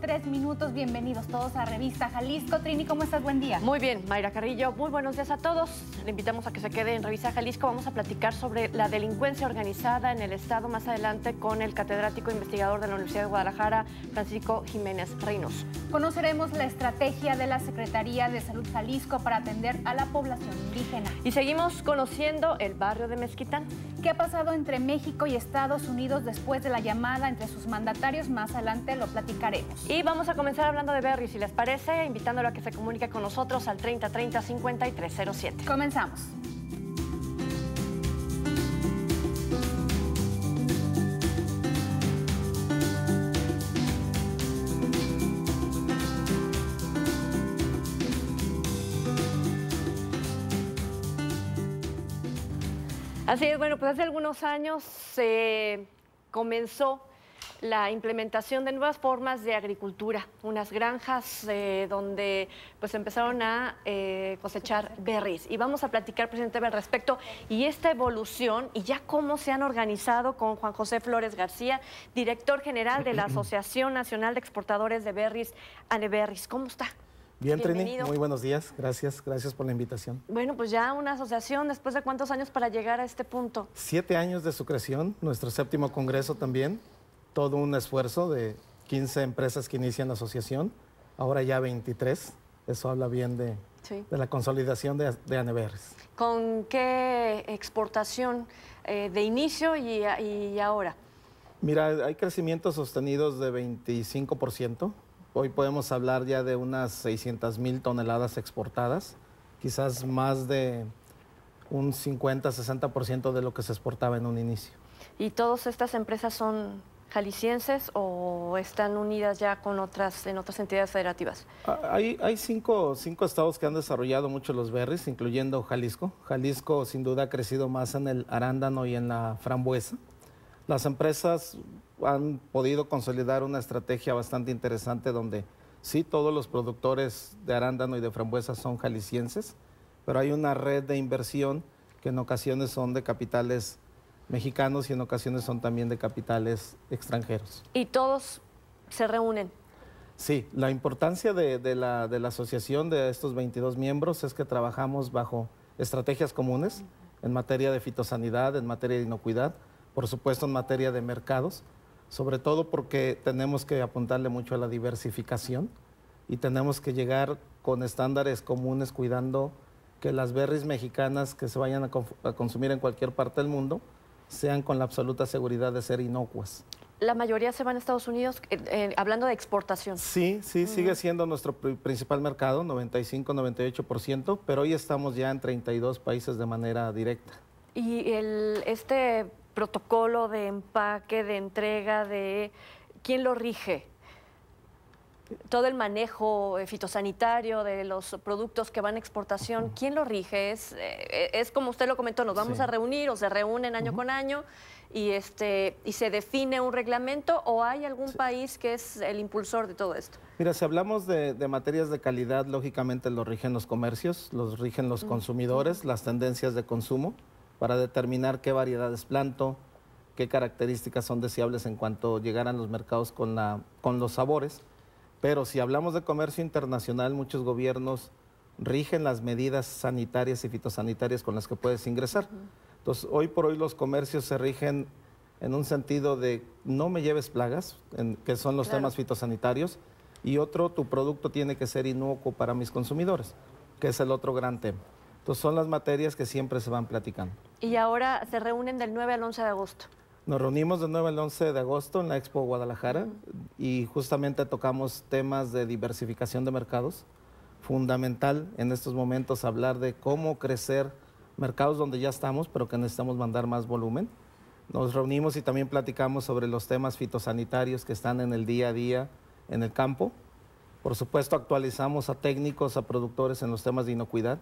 tres minutos. Bienvenidos todos a Revista Jalisco. Trini, ¿cómo estás? Buen día. Muy bien, Mayra Carrillo. Muy buenos días a todos. Le invitamos a que se quede en Revista Jalisco. Vamos a platicar sobre la delincuencia organizada en el Estado más adelante con el catedrático e investigador de la Universidad de Guadalajara, Francisco Jiménez Reynos conoceremos la estrategia de la Secretaría de Salud Jalisco para atender a la población indígena. Y seguimos conociendo el barrio de Mezquitán. ¿Qué ha pasado entre México y Estados Unidos después de la llamada entre sus mandatarios? Más adelante lo platicaremos. Y vamos a comenzar hablando de Berry, si les parece, invitándolo a que se comunique con nosotros al 3030 5307. Comenzamos. Así es, bueno, pues hace algunos años se comenzó la implementación de nuevas formas de agricultura, unas granjas eh, donde pues empezaron a eh, cosechar berries. Y vamos a platicar presidente al respecto y esta evolución y ya cómo se han organizado con Juan José Flores García, director general de la Asociación Nacional de Exportadores de Berries, Aneberries. ¿Cómo está? Bien, Bienvenido. muy buenos días. Gracias, gracias por la invitación. Bueno, pues ya una asociación, ¿después de cuántos años para llegar a este punto? Siete años de su creación, nuestro séptimo congreso también, todo un esfuerzo de 15 empresas que inician la asociación, ahora ya 23, eso habla bien de, la consolidación de, de ¿Con qué exportación eh, de inicio y, y ahora? Mira, hay crecimientos sostenidos de 25%. Hoy podemos hablar ya de unas 600 mil toneladas exportadas, quizás más de un 50-60% de lo que se exportaba en un inicio. ¿Y todas estas empresas son jaliscienses o están unidas ya con otras, en otras entidades federativas? Ah, hay, cinco, cinco, estados que han desarrollado mucho los berries, incluyendo Jalisco. Jalisco sin duda ha crecido más en el arándano y en la frambuesa. Las empresas han podido consolidar una estrategia bastante interesante donde sí todos los productores de arándano y de frambuesa son jaliscienses, pero hay una red de inversión que en ocasiones son de capitales mexicanos y en ocasiones son también de capitales extranjeros. ¿Y todos se reúnen? Sí, la importancia de, la, de la asociación de estos 22 miembros es que trabajamos bajo estrategias comunes en materia de fitosanidad, en materia de inocuidad, por supuesto en materia de mercados, sobre todo porque tenemos que apuntarle mucho a la diversificación y tenemos que llegar con estándares comunes cuidando que las berries mexicanas que se vayan a, consumir en cualquier parte del mundo sean con la absoluta seguridad de ser inocuas. La mayoría se van a Estados Unidos, eh, eh, hablando de exportación. Sí, sí, sigue siendo nuestro principal mercado, 95-98%, pero hoy estamos ya en 32 países de manera directa. ¿Y el, este protocolo de empaque, de entrega, de quién lo rige. Todo el manejo fitosanitario de los productos que van a exportación, ¿quién lo rige? Es, eh, como usted lo comentó, nos vamos a reunir o se reúnen año con año y, este, y se define un reglamento o hay algún país que es el impulsor de todo esto? Mira, si hablamos de, materias de calidad, lógicamente lo rigen los comercios, los rigen los consumidores, las tendencias de consumo para determinar qué variedades planto, qué características son deseables en cuanto llegaran los mercados con, los sabores. Pero si hablamos de comercio internacional, muchos gobiernos rigen las medidas sanitarias y fitosanitarias con las que puedes ingresar. Entonces, hoy por hoy los comercios se rigen en un sentido de no me lleves plagas, que son los temas fitosanitarios, y otro, tu producto tiene que ser inocuo para mis consumidores, que es el otro gran tema. Entonces son las materias que siempre se van platicando. Y ahora se reúnen del 9 al 11 de agosto. Nos reunimos del 9 al 11 de agosto en la Expo Guadalajara y justamente tocamos temas de diversificación de mercados. Fundamental en estos momentos hablar de cómo crecer mercados donde ya estamos, pero que necesitamos mandar más volumen. Nos reunimos y también platicamos sobre los temas fitosanitarios que están en el día a día en el campo. Por supuesto, actualizamos a técnicos, a productores en los temas de inocuidad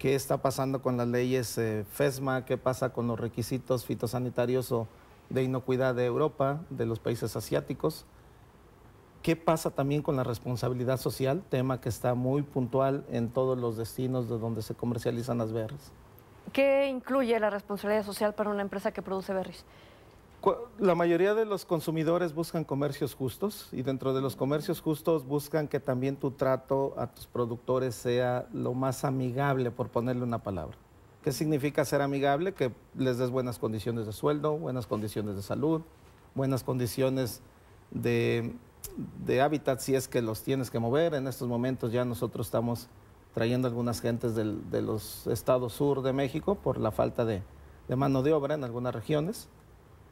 qué está pasando con las leyes eh, FESMA, qué pasa con los requisitos fitosanitarios o de inocuidad de Europa, de los países asiáticos. ¿Qué pasa también con la responsabilidad social? Tema que está muy puntual en todos los destinos de donde se comercializan las berries. ¿Qué incluye la responsabilidad social para una empresa que produce berries? La mayoría de los consumidores buscan comercios justos y dentro de los comercios justos buscan que también tu trato a tus productores sea lo más amigable, por ponerle una palabra. ¿Qué significa ser amigable? Que les des buenas condiciones de sueldo, buenas condiciones de salud, buenas condiciones de, hábitat si es que los tienes que mover. En estos momentos ya nosotros estamos trayendo algunas gentes de los estados sur de México por la falta de mano de obra en algunas regiones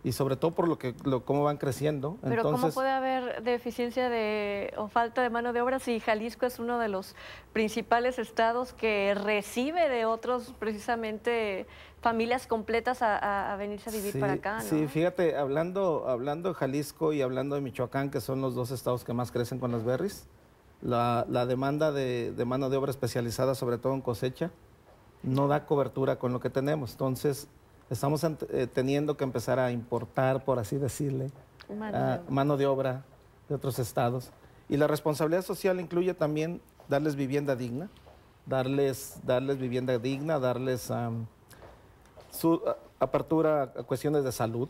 y sobre todo por lo que cómo van creciendo. Pero ¿cómo puede haber deficiencia de, o falta de mano de obra si Jalisco es uno de los principales estados que recibe de otros precisamente familias completas a, venirse a vivir para acá? Sí, fíjate, hablando, hablando de Jalisco y hablando de Michoacán, que son los dos estados que más crecen con las berries, la, demanda de, de mano de obra especializada, sobre todo en cosecha, no da cobertura con lo que tenemos. Entonces, estamos eh, teniendo que empezar a importar, por así decirle, ah, mano, de obra de otros estados. Y la responsabilidad social incluye también darles vivienda digna, darles, darles vivienda digna, darles su, apertura a cuestiones de salud,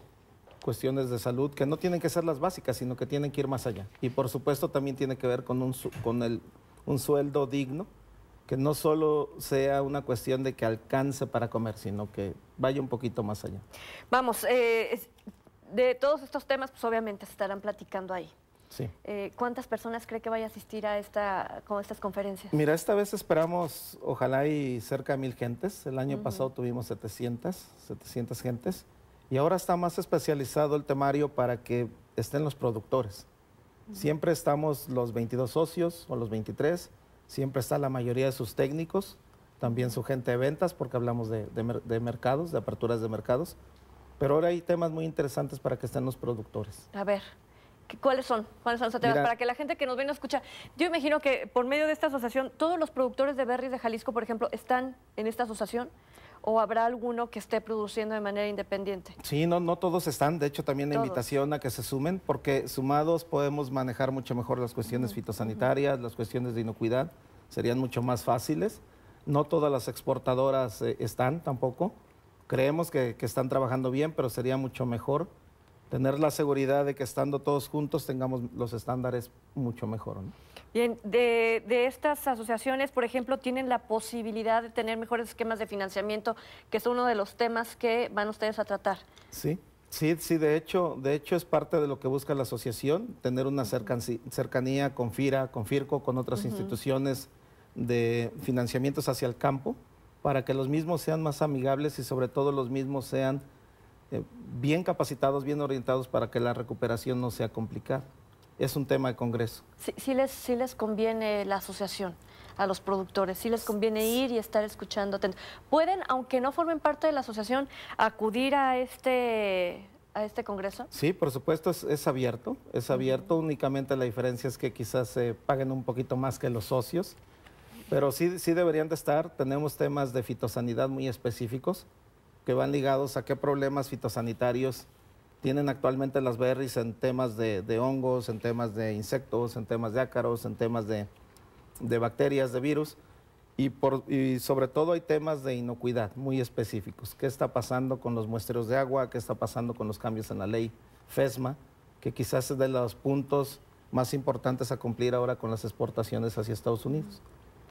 cuestiones de salud que no tienen que ser las básicas, sino que tienen que ir más allá. Y por supuesto también tiene que ver con con un sueldo digno, que no solo sea una cuestión de que alcance para comer, sino que vaya un poquito más allá. Vamos, eh, de todos estos temas, pues obviamente se estarán platicando ahí. Sí. Eh, ¿Cuántas personas cree que vaya a asistir a, esta, con estas conferencias? Mira, esta vez esperamos, ojalá y cerca de mil gentes. El año pasado tuvimos 700, 700 gentes. Y ahora está más especializado el temario para que estén los productores. Siempre estamos los 22 socios o los 23 siempre está la mayoría de sus técnicos, también su gente de ventas, porque hablamos de, mercados, de aperturas de mercados. Pero ahora hay temas muy interesantes para que estén los productores. A ver, ¿Cuáles son? ¿Cuáles son esos temas? para que la gente que nos viene a escuchar. Yo imagino que por medio de esta asociación, todos los productores de berries de Jalisco, por ejemplo, están en esta asociación o habrá alguno que esté produciendo de manera independiente? Sí, no, no todos están. De hecho, también la invitación a que se sumen, porque sumados podemos manejar mucho mejor las cuestiones fitosanitarias, las cuestiones de inocuidad, serían mucho más fáciles. No todas las exportadoras eh, están tampoco. Creemos que, están trabajando bien, pero sería mucho mejor tener la seguridad de que estando todos juntos tengamos los estándares mucho mejor. Bien, de, estas asociaciones, por ejemplo, tienen la posibilidad de tener mejores esquemas de financiamiento, que es uno de los temas que van ustedes a tratar. Sí, sí, sí, de hecho, de hecho es parte de lo que busca la asociación, tener una cercanía, con FIRA, con FIRCO, con otras instituciones de financiamientos hacia el campo, para que los mismos sean más amigables y sobre todo los mismos sean eh, bien capacitados, bien orientados para que la recuperación no sea complicada es un tema de Congreso. Sí, les, les conviene la asociación a los productores, sí les conviene ir y estar escuchando. Pueden, aunque no formen parte de la asociación, acudir a este a este congreso? Sí, por supuesto, es, abierto, es abierto, únicamente la diferencia es que quizás se paguen un poquito más que los socios, pero sí, sí deberían de estar, tenemos temas de fitosanidad muy específicos que van ligados a qué problemas fitosanitarios tienen actualmente las berries en temas de, hongos, en temas de insectos, en temas de ácaros, en temas de, bacterias, de virus. Y, sobre todo hay temas de inocuidad muy específicos. ¿Qué está pasando con los muestreos de agua? ¿Qué está pasando con los cambios en la ley FESMA? Que quizás es de los puntos más importantes a cumplir ahora con las exportaciones hacia Estados Unidos.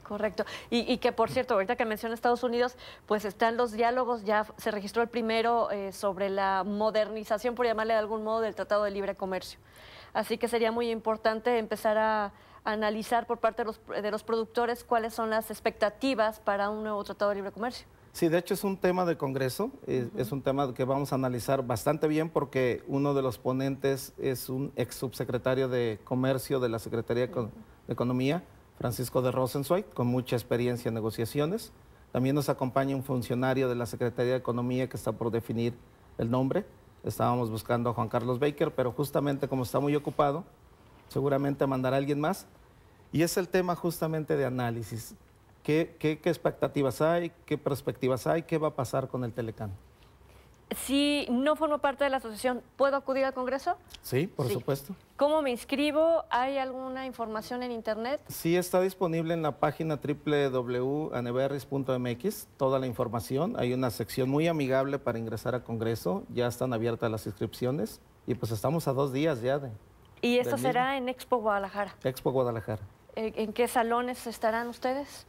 Correcto. Y, que, por cierto, ahorita que menciona Estados Unidos, pues están los diálogos, ya se registró el primero eh, sobre la modernización, por llamarle de algún modo, del Tratado de Libre Comercio. Así que sería muy importante empezar a, analizar por parte de los, productores cuáles son las expectativas para un nuevo Tratado de Libre Comercio. Sí, de hecho es un tema de Congreso, es, un tema que vamos a analizar bastante bien porque uno de los ponentes es un ex subsecretario de Comercio de la Secretaría de Economía, Francisco de Rosenzweig, con mucha experiencia en negociaciones. También nos acompaña un funcionario de la Secretaría de Economía que está por definir el nombre. Estábamos buscando a Juan Carlos Baker, pero justamente como está muy ocupado, seguramente mandará a alguien más. Y es el tema justamente de análisis. ¿Qué, expectativas hay? ¿Qué perspectivas hay? ¿Qué va a pasar con el Telecán? si no formo parte de la asociación, ¿puedo acudir al Congreso? Sí, por supuesto. ¿Cómo me inscribo? ¿Hay alguna información en Internet? Sí, está disponible en la página www.aneberris.mx toda la información. Hay una sección muy amigable para ingresar al Congreso. Ya están abiertas las inscripciones y pues estamos a dos días ya de... ¿Y esto será en Expo Guadalajara? Expo Guadalajara. ¿En qué salones estarán ustedes?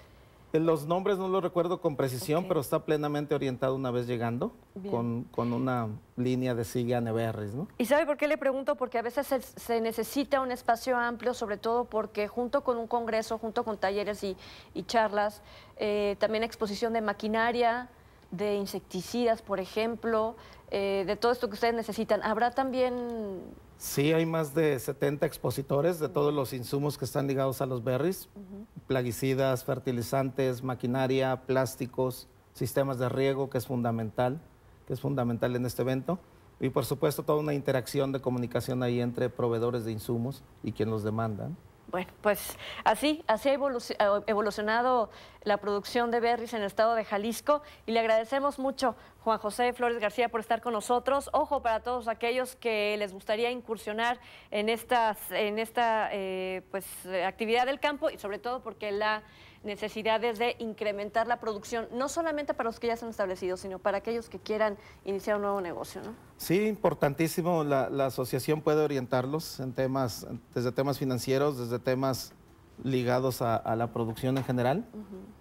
Eh, los nombres no los recuerdo con precisión, pero está plenamente orientado una vez llegando con, una línea de a Neverris. ¿no? ¿Y sabe por qué le pregunto? Porque a veces se, necesita un espacio amplio, sobre todo porque junto con un congreso, junto con talleres y, charlas, eh, también exposición de maquinaria, de insecticidas, por ejemplo, eh, de todo esto que ustedes necesitan. ¿Habrá también Sí, hay más de 70 expositores de todos los insumos que están ligados a los berries, plaguicidas, fertilizantes, maquinaria, plásticos, sistemas de riego, que es fundamental, que es fundamental en este evento. Y por supuesto toda una interacción de comunicación ahí entre proveedores de insumos y quien los demandan. Bueno, pues así, ha evolucionado la producción de Berries en el estado de Jalisco y le agradecemos mucho, Juan José Flores García, por estar con nosotros. Ojo para todos aquellos que les gustaría incursionar en, estas, en esta eh, pues, actividad del campo y sobre todo porque la necesidades de incrementar la producción, no solamente para los que ya se han establecido, sino para aquellos que quieran iniciar un nuevo negocio, Sí, importantísimo. La, asociación puede orientarlos en temas, desde temas financieros, desde temas ligados a, la producción en general.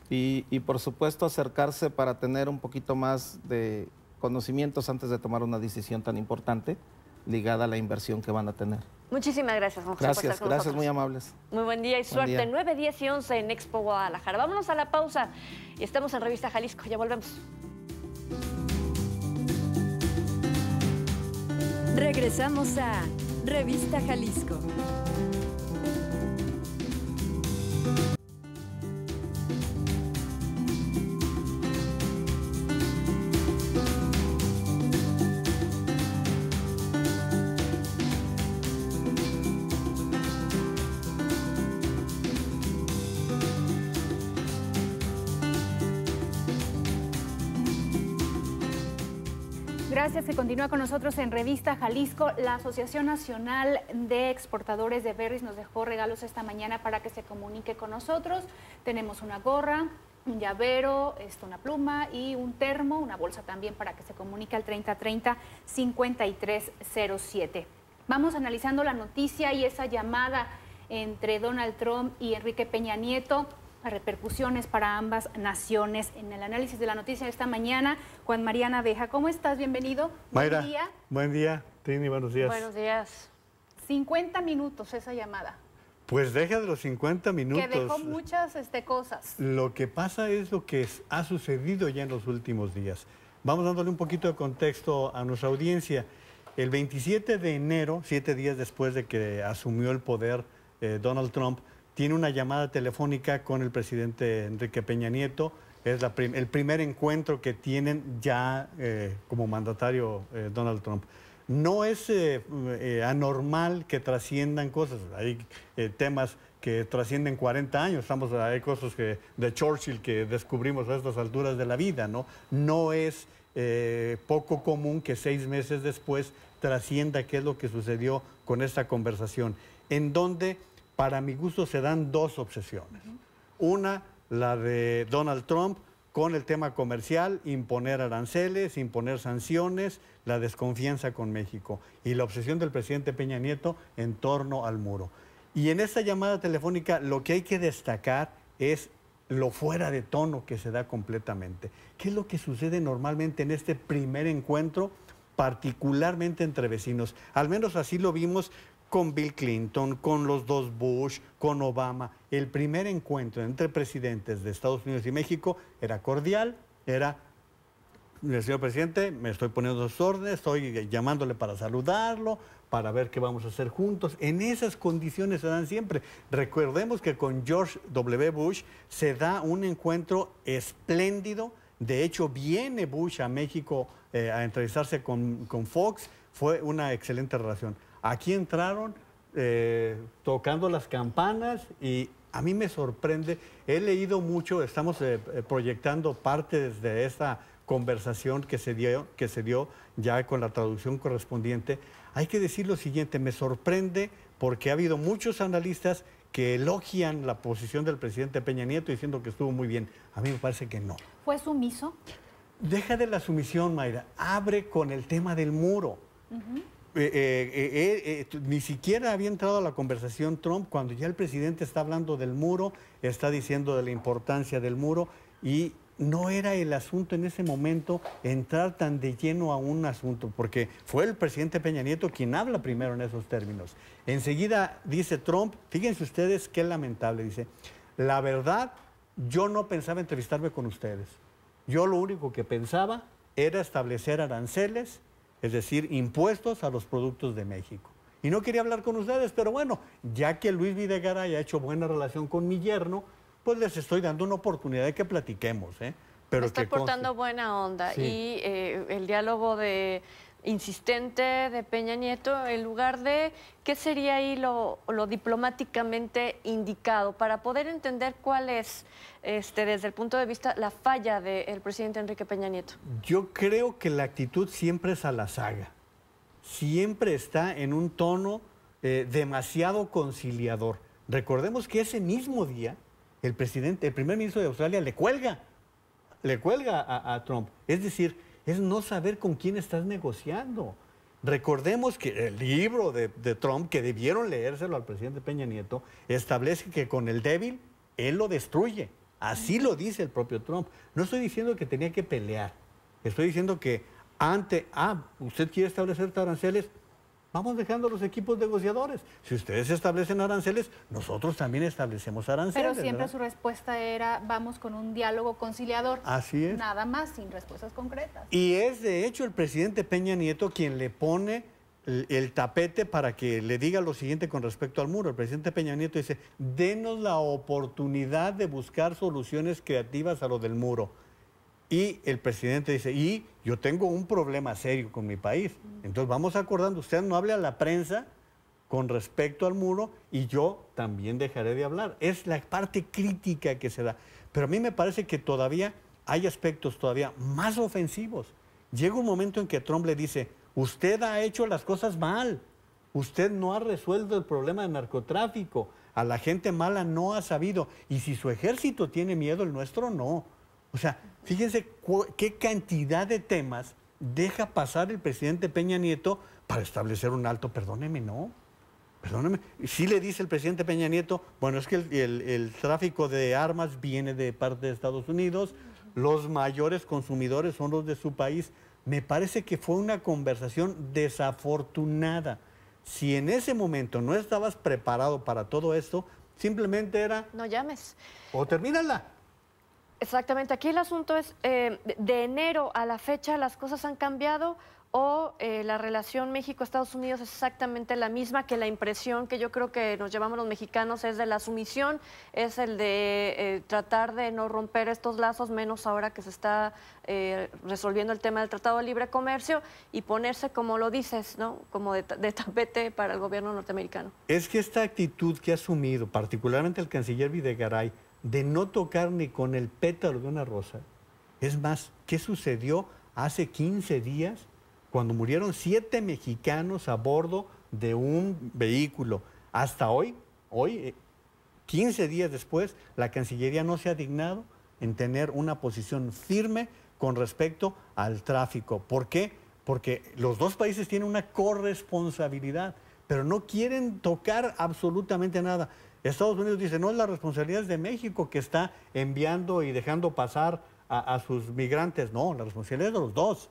y por supuesto acercarse para tener un poquito más de conocimientos antes de tomar una decisión tan importante ligada a la inversión que van a tener. Muchísimas gracias, Juan Gracias, gracias, muy amables. Muy buen día y suerte. 9, 10 y 11 en Expo Guadalajara. Vámonos a la pausa y estamos en Revista Jalisco. Ya volvemos. Regresamos a Revista Jalisco. Gracias Se continúa con nosotros en Revista Jalisco. La Asociación Nacional de Exportadores de Berries nos dejó regalos esta mañana para que se comunique con nosotros. Tenemos una gorra, un llavero, esto, una pluma y un termo, una bolsa también para que se comunique al 3030-5307. Vamos analizando la noticia y esa llamada entre Donald Trump y Enrique Peña Nieto repercusiones para ambas naciones. En el análisis de la noticia de esta mañana, Juan Mariana Deja. ¿cómo estás? Bienvenido. buen día. Buen día, Tini, buenos días. Buenos días. 50 minutos esa llamada. Pues deja de los 50 minutos. Que dejó muchas este, cosas. Lo que pasa es lo que ha sucedido ya en los últimos días. Vamos dándole un poquito de contexto a nuestra audiencia. El 27 de enero, siete días después de que asumió el poder eh, Donald Trump, tiene una llamada telefónica con el presidente Enrique Peña Nieto. Es el primer encuentro que tienen ya eh, como mandatario eh, Donald Trump. No es eh, anormal que trasciendan cosas. Hay temas que trascienden 40 años. Estamos, hay cosas que, de Churchill que descubrimos a estas alturas de la vida, ¿no? No es poco común que seis meses después trascienda qué es lo que sucedió con esta conversación, en donde para mi gusto se dan dos obsesiones. Una, la de Donald Trump con el tema comercial, imponer aranceles, imponer sanciones, la desconfianza con México y la obsesión del presidente Peña Nieto en torno al muro. Y en esta llamada telefónica lo que hay que destacar es lo fuera de tono que se da completamente. ¿Qué es lo que sucede normalmente en este primer encuentro, particularmente entre vecinos? Al menos así lo vimos con Bill Clinton, con los dos Bush, con Obama. El primer encuentro entre presidentes de Estados Unidos y México era cordial, era, señor presidente, me estoy poniendo sus órdenes, estoy llamándole para saludarlo, para ver qué vamos a hacer juntos. En esas condiciones se dan siempre. Recordemos que con George W. Bush se da un encuentro espléndido. De hecho, viene Bush a México eh, a entrevistarse con Fox. Fue una excelente relación. Aquí entraron eh, tocando las campanas y a mí me sorprende, he leído mucho, estamos eh, eh, proyectando partes de esta conversación que se, dio, que se dio ya con la traducción correspondiente. Hay que decir lo siguiente, me sorprende porque ha habido muchos analistas que elogian la posición del presidente Peña Nieto diciendo que estuvo muy bien. A mí me parece que no. ¿Fue sumiso? Deja de la sumisión, Mayra. Abre con el tema del muro. Eh, eh, eh, ni siquiera había entrado a la conversación Trump cuando ya el presidente está hablando del muro, está diciendo de la importancia del muro y no era el asunto en ese momento entrar tan de lleno a un asunto, porque fue el presidente Peña Nieto quien habla primero en esos términos. Enseguida dice Trump, fíjense ustedes qué lamentable, dice, la verdad, yo no pensaba entrevistarme con ustedes. Yo lo único que pensaba era establecer aranceles es decir, impuestos a los productos de México. Y no quería hablar con ustedes, pero bueno, ya que Luis Videgaray ha hecho buena relación con mi yerno, pues les estoy dando una oportunidad de que platiquemos. ¿eh? Pero Me está aportando buena onda y eh, el diálogo de insistente de Peña Nieto en lugar de qué sería ahí lo, diplomáticamente indicado para poder entender cuál es, este, desde el punto de vista, la falla del presidente Enrique Peña Nieto. Yo creo que la actitud siempre es a la saga, siempre está en un tono eh, demasiado conciliador. Recordemos que ese mismo día el presidente, el primer ministro de Australia le cuelga, le cuelga a Trump. Es decir, es no saber con quién estás negociando. Recordemos que el libro de, Trump, que debieron leérselo al presidente Peña Nieto, establece que con el débil él lo destruye. Así lo dice el propio Trump. No estoy diciendo que tenía que pelear. Estoy diciendo que ante, ah, usted quiere establecer taranceles, vamos dejando a los equipos negociadores. Si ustedes establecen aranceles, nosotros también establecemos aranceles. Pero siempre su respuesta era, vamos con un diálogo conciliador. Así es. Nada más, sin respuestas concretas. Y es de hecho el presidente Peña Nieto quien le pone el tapete para que le diga lo siguiente con respecto al muro. El presidente Peña Nieto dice, denos la oportunidad de buscar soluciones creativas a lo del muro y el presidente dice, y yo tengo un problema serio con mi país. Entonces vamos acordando, usted no hable a la prensa con respecto al muro y yo también dejaré de hablar. Es la parte crítica que se da. Pero a mí me parece que todavía hay aspectos todavía más ofensivos. Llega un momento en que Trump le dice, usted ha hecho las cosas mal, usted no ha resuelto el problema de narcotráfico, a la gente mala no ha sabido, y si su ejército tiene miedo, el nuestro no. O sea, Fíjense qué cantidad de temas deja pasar el presidente Peña Nieto para establecer un alto, perdóneme, ¿no? Perdóneme, Si le dice el presidente Peña Nieto, bueno, es que el, el tráfico de armas viene de parte de Estados Unidos, los mayores consumidores son los de su país. Me parece que fue una conversación desafortunada. Si en ese momento no estabas preparado para todo esto, simplemente era... No llames. O termínala. Exactamente, aquí el asunto es, eh, de enero a la fecha las cosas han cambiado o eh, la relación México-Estados Unidos es exactamente la misma que la impresión que yo creo que nos llevamos los mexicanos es de la sumisión, es el de eh, tratar de no romper estos lazos, menos ahora que se está resolviendo el tema del Tratado de Libre Comercio y ponerse, como lo dices, ¿no? como de, de tapete para el gobierno norteamericano. Es que esta actitud que ha asumido, particularmente el canciller Videgaray, de no tocar ni con el pétalo de una rosa. Es más, ¿qué sucedió hace 15 días cuando murieron siete mexicanos a bordo de un vehículo? Hasta hoy, hoy, 15 eh, días después, la Cancillería no se ha dignado en tener una posición firme con respecto al tráfico. ¿Por qué? Porque los dos países tienen una corresponsabilidad, pero no quieren tocar absolutamente nada. Estados Unidos dice, no, es la responsabilidad de México que está enviando y dejando pasar a, sus migrantes. No, la responsabilidad es de los dos.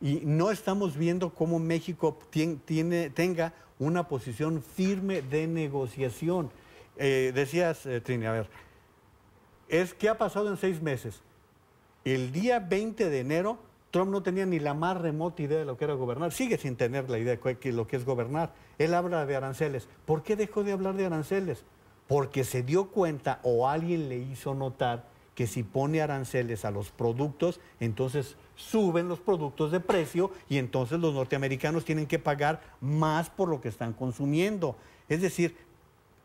Y no estamos viendo cómo México tiene, tenga una posición firme de negociación. Eh, decías, eh, Trini, a ver, es qué ha pasado en seis meses. El día 20 de enero Trump no tenía ni la más remota idea de lo que era gobernar, sigue sin tener la idea de lo que es gobernar. Él habla de aranceles. ¿Por qué dejó de hablar de aranceles? Porque se dio cuenta o alguien le hizo notar que si pone aranceles a los productos, entonces suben los productos de precio y entonces los norteamericanos tienen que pagar más por lo que están consumiendo. Es decir,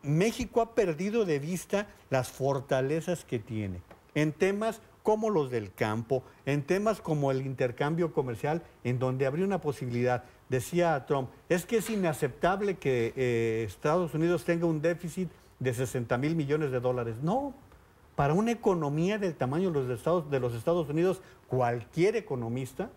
México ha perdido de vista las fortalezas que tiene en temas como los del campo, en temas como el intercambio comercial, en donde habría una posibilidad. Decía Trump, es que es inaceptable que eh, Estados Unidos tenga un déficit de 60 mil millones de dólares. No, para una economía del tamaño los de los Estados Unidos, cualquier economista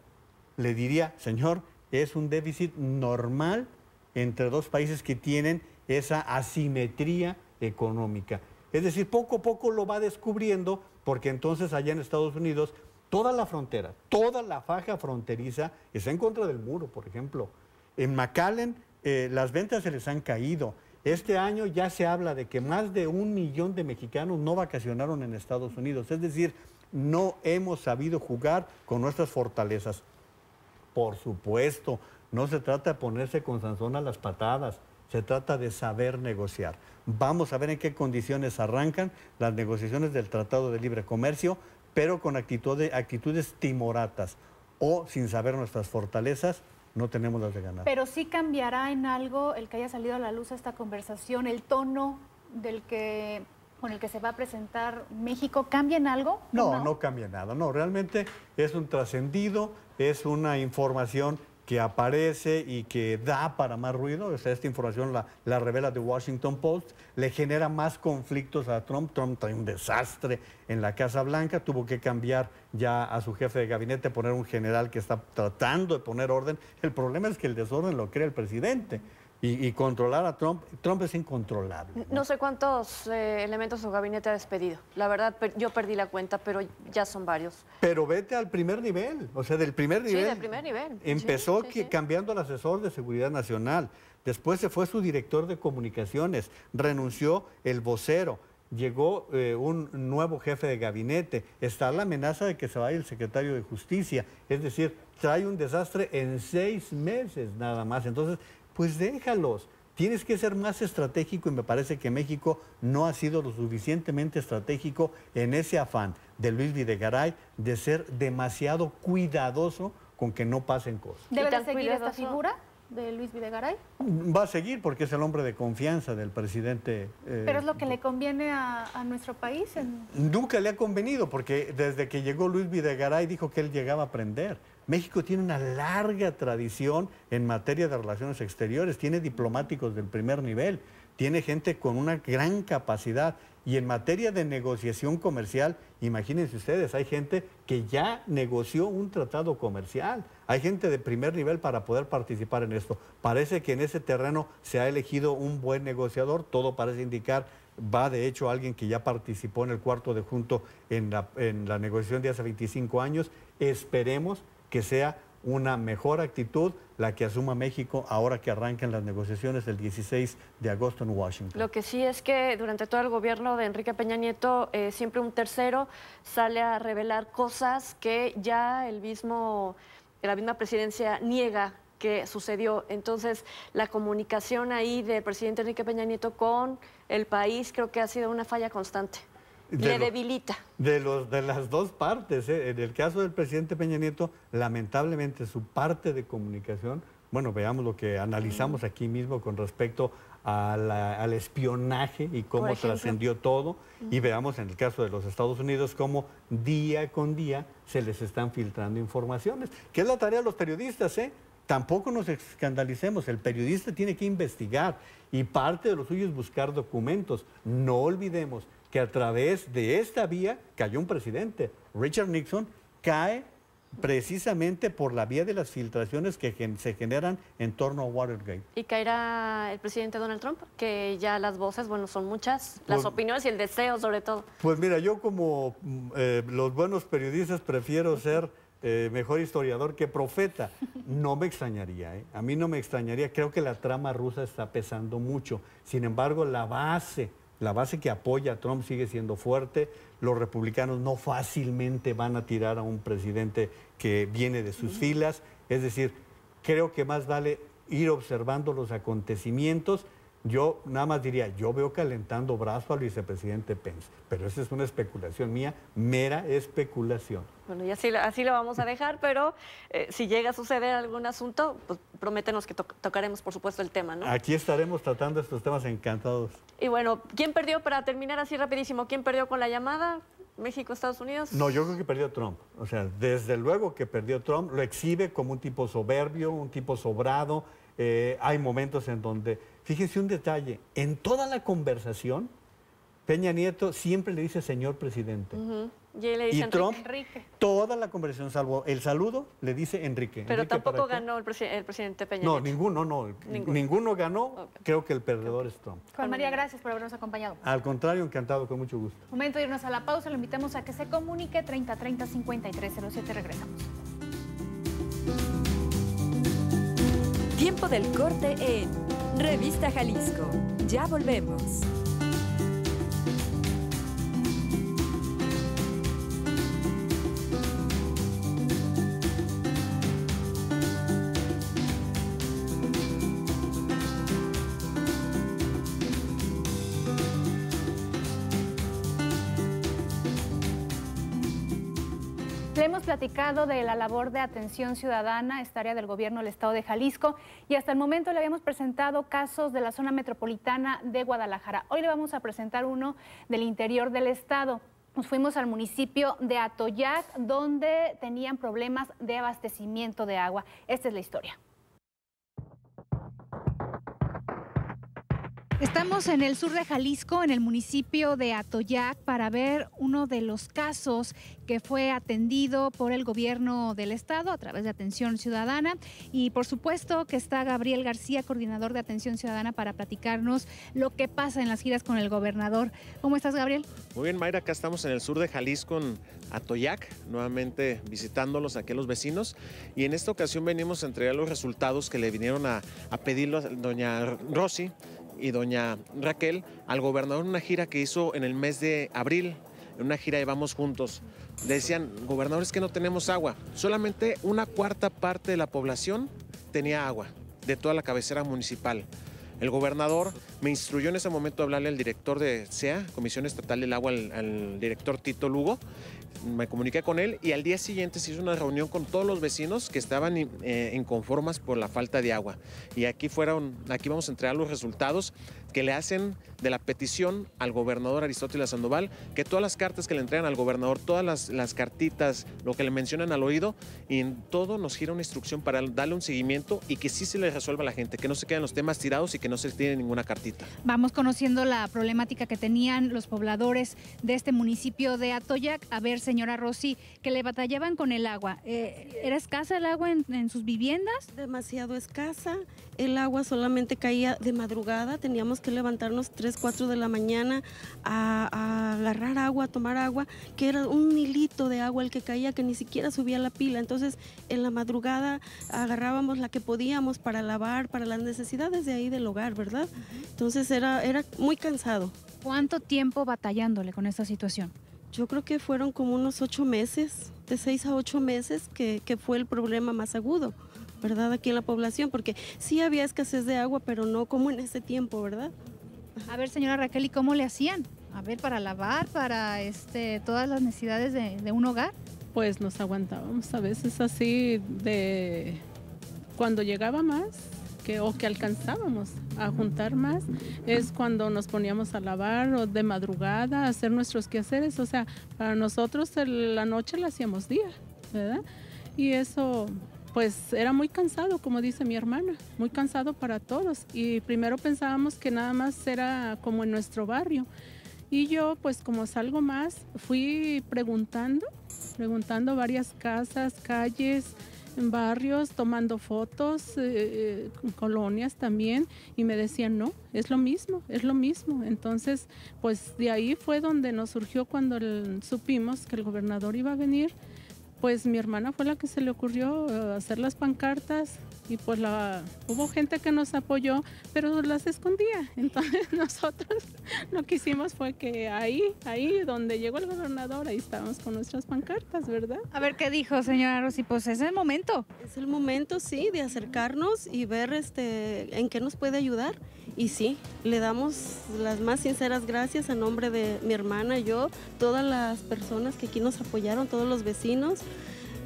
le diría, señor, es un déficit normal entre dos países que tienen esa asimetría económica. Es decir, poco a poco lo va descubriendo porque entonces allá en Estados Unidos toda la frontera, toda la faja fronteriza está en contra del muro, por ejemplo. En McAllen eh, las ventas se les han caído. Este año ya se habla de que más de un millón de mexicanos no vacacionaron en Estados Unidos, es decir, no hemos sabido jugar con nuestras fortalezas. Por supuesto, no se trata de ponerse con Sansón a las patadas, se trata de saber negociar. Vamos a ver en qué condiciones arrancan las negociaciones del Tratado de Libre Comercio, pero con actitudes, timoratas o sin saber nuestras fortalezas, no tenemos las de ganar. Pero sí cambiará en algo el que haya salido a la luz esta conversación, el tono del que con el que se va a presentar México, ¿cambia en algo? No, no, no cambia nada, no, realmente es un trascendido, es una información que aparece y que da para más ruido, o sea, esta información la, revela The Washington Post, le genera más conflictos a Trump. Trump trae un desastre en la Casa Blanca, tuvo que cambiar ya a su jefe de gabinete, poner un general que está tratando de poner orden. El problema es que el desorden lo crea el presidente. Y, controlar a Trump, Trump es incontrolable. No, sé cuántos eh, elementos su gabinete ha despedido. La verdad, yo perdí la cuenta, pero ya son varios. Pero vete al primer nivel, o sea, del primer nivel. Sí, del primer nivel. Empezó cambiando al asesor de seguridad nacional, después se fue su director de comunicaciones, renunció el vocero, llegó eh, un nuevo jefe de gabinete, está la amenaza de que se vaya el secretario de justicia, es decir, trae un desastre en seis meses nada más. Entonces, pues déjalos. Tienes que ser más estratégico y me parece que México no ha sido lo suficientemente estratégico en ese afán de Luis Videgaray de ser demasiado cuidadoso con que no pasen cosas. ¿Debe seguir esta figura? de Luis Videgaray? Va a seguir porque es el hombre de confianza del presidente. Eh, Pero es lo que le conviene a, nuestro país. Nunca le ha convenido porque desde que llegó Luis Videgaray dijo que él llegaba a aprender. México tiene una larga tradición en materia de relaciones exteriores, tiene diplomáticos del primer nivel, tiene gente con una gran capacidad y en materia de negociación comercial, imagínense ustedes, hay gente que ya negoció un tratado comercial, hay gente de primer nivel para poder participar en esto. Parece que en ese terreno se ha elegido un buen negociador, todo parece indicar va de hecho alguien que ya participó en el cuarto de junto en la, negociación de hace 25 años. Esperemos que sea una mejor actitud la que asuma México ahora que arrancan las negociaciones el 16 de agosto en Washington. Lo que sí es que durante todo el gobierno de Enrique Peña Nieto eh, siempre un tercero sale a revelar cosas que ya el mismo, la misma presidencia niega que sucedió. Entonces, la comunicación ahí del presidente Enrique Peña Nieto con el país creo que ha sido una falla constante de debilita. de, los, de las dos partes. ¿eh? En el caso del presidente Peña Nieto, lamentablemente su parte de comunicación, bueno, veamos lo que analizamos aquí mismo con respecto al espionaje y cómo trascendió todo. Y veamos en el caso de los Estados Unidos cómo día con día se les están filtrando informaciones, que es la tarea de los periodistas, ¿eh? Tampoco nos escandalicemos, el periodista tiene que investigar y parte de lo suyo es buscar documentos. No olvidemos que a través de esta vía cayó un presidente. Richard Nixon cae precisamente por la vía de las filtraciones que se generan en torno a Watergate. Y caerá el presidente Donald Trump, que ya las voces, bueno, son muchas, las pues opiniones y el deseo sobre todo. Pues mira, yo como mm, eh, los buenos periodistas prefiero ser eh, mejor historiador que profeta. No me extrañaría, ¿eh? a mí no me extrañaría, creo que la trama rusa está pesando mucho. Sin embargo, la base la base que apoya a Trump sigue siendo fuerte. Los republicanos no fácilmente van a tirar a un presidente que viene de sus filas. Es decir, creo que más vale ir observando los acontecimientos. Yo nada más diría, yo veo calentando brazo al vicepresidente Pence, pero esa es una especulación mía, mera especulación. Bueno, y así, así lo vamos a dejar, pero eh, si llega a suceder algún asunto, pues prométenos que tocaremos, por supuesto, el tema, ¿no? Aquí estaremos tratando estos temas encantados. Y bueno, ¿quién perdió, para terminar así rapidísimo, quién perdió con la llamada? México, Estados Unidos? No, yo creo que perdió Trump. O sea, desde luego que perdió Trump, lo exhibe como un tipo soberbio, un tipo sobrado. Eh, hay momentos en donde, fíjense un detalle, en toda la conversación, Peña Nieto siempre le dice señor presidente. Y, le dice Enrique, toda la conversación, salvo el saludo, le dice Enrique. Pero tampoco ganó el, presidente Peña. No, ninguno, no. Ninguno, ganó. Creo que el perdedor es Trump. Juan María, gracias por habernos acompañado. Al contrario, encantado, con mucho gusto. Momento de irnos a la pausa. Lo invitamos a que se comunique 3030-5307. Regresamos. Tiempo del corte en Revista Jalisco. Ya volvemos. de la labor de atención ciudadana, esta área del gobierno del estado de Jalisco, y hasta el momento le habíamos presentado casos de la zona metropolitana de Guadalajara. Hoy le vamos a presentar uno del interior del estado. Nos fuimos al municipio de Atoyac, donde tenían problemas de abastecimiento de agua. Esta es la historia. Estamos en el sur de Jalisco, en el municipio de Atoyac, para ver uno de los casos que fue atendido por el gobierno del estado a través de Atención Ciudadana. Y por supuesto que está Gabriel García, coordinador de Atención Ciudadana, para platicarnos lo que pasa en las giras con el gobernador. ¿Cómo estás, Gabriel? Muy bien, Mayra, acá estamos en el sur de Jalisco, en Atoyac, nuevamente visitándolos aquí los vecinos. Y en esta ocasión venimos a entregar los resultados que le vinieron a, a doña Rosy y doña Raquel al gobernador en una gira que hizo en el mes de abril, en una gira Vamos Juntos. le Decían, gobernadores que no tenemos agua. Solamente una cuarta parte de la población tenía agua, de toda la cabecera municipal. El gobernador me instruyó en ese momento a hablarle al director de SEA, Comisión Estatal del Agua, al director Tito Lugo, me comuniqué con él y al día siguiente se hizo una reunión con todos los vecinos que estaban eh, inconformes por la falta de agua. Y aquí fueron, aquí vamos a entregar los resultados que le hacen de la petición al gobernador Aristóteles Sandoval, que todas las cartas que le entregan al gobernador, todas las, cartitas, lo que le mencionan al oído, y en todo nos gira una instrucción para darle un seguimiento y que sí se le resuelva a la gente, que no se queden los temas tirados y que no se tiene ninguna cartita. Vamos conociendo la problemática que tenían los pobladores de este municipio de Atoyac. A ver, señora Rossi, que le batallaban con el agua. Eh, ¿Era escasa el agua en sus viviendas? Demasiado escasa el agua solamente caía de madrugada, teníamos que levantarnos 3, 4 de la mañana a, agarrar agua, a tomar agua, que era un hilito de agua el que caía que ni siquiera subía la pila. Entonces en la madrugada agarrábamos la que podíamos para lavar, para las necesidades de ahí del hogar, ¿verdad? Entonces era, era muy cansado. ¿Cuánto tiempo batallándole con esta situación? Yo creo que fueron como unos ocho meses, de seis a ocho meses, que fue el problema más agudo ¿verdad? Aquí en la población, porque sí había escasez de agua, pero no como en ese tiempo, ¿verdad? A ver, señora Raquel, ¿y cómo le hacían? A ver, para lavar, para este, todas las necesidades de, un hogar. Pues nos aguantábamos a veces así de cuando llegaba más, que, o que alcanzábamos a juntar más es cuando nos poníamos a lavar o de madrugada, a hacer nuestros quehaceres. O sea, para nosotros la noche la hacíamos día, ¿verdad? Y eso pues era muy cansado, como dice mi hermana, muy cansado para todos. Y primero pensábamos que nada más era como en nuestro barrio. Y yo, pues como salgo más, fui preguntando, preguntando varias casas, calles, barrios, tomando fotos, eh, eh, colonias también, y me decían, no, es lo mismo, es lo mismo. Entonces, pues de ahí fue donde nos surgió cuando supimos que el gobernador iba a venir pues mi hermana fue la que se le ocurrió eh, hacer las pancartas y pues la, hubo gente que nos apoyó, pero las escondía. Entonces nosotros lo que hicimos fue que ahí, ahí donde llegó el gobernador, ahí estábamos con nuestras pancartas, ¿verdad? A ver qué dijo señora Rosy, pues es el momento. Es el momento, sí, de acercarnos y ver este, en qué nos puede ayudar. Y sí, le damos las más sinceras gracias a nombre de mi hermana, yo, todas las personas que aquí nos apoyaron, todos los vecinos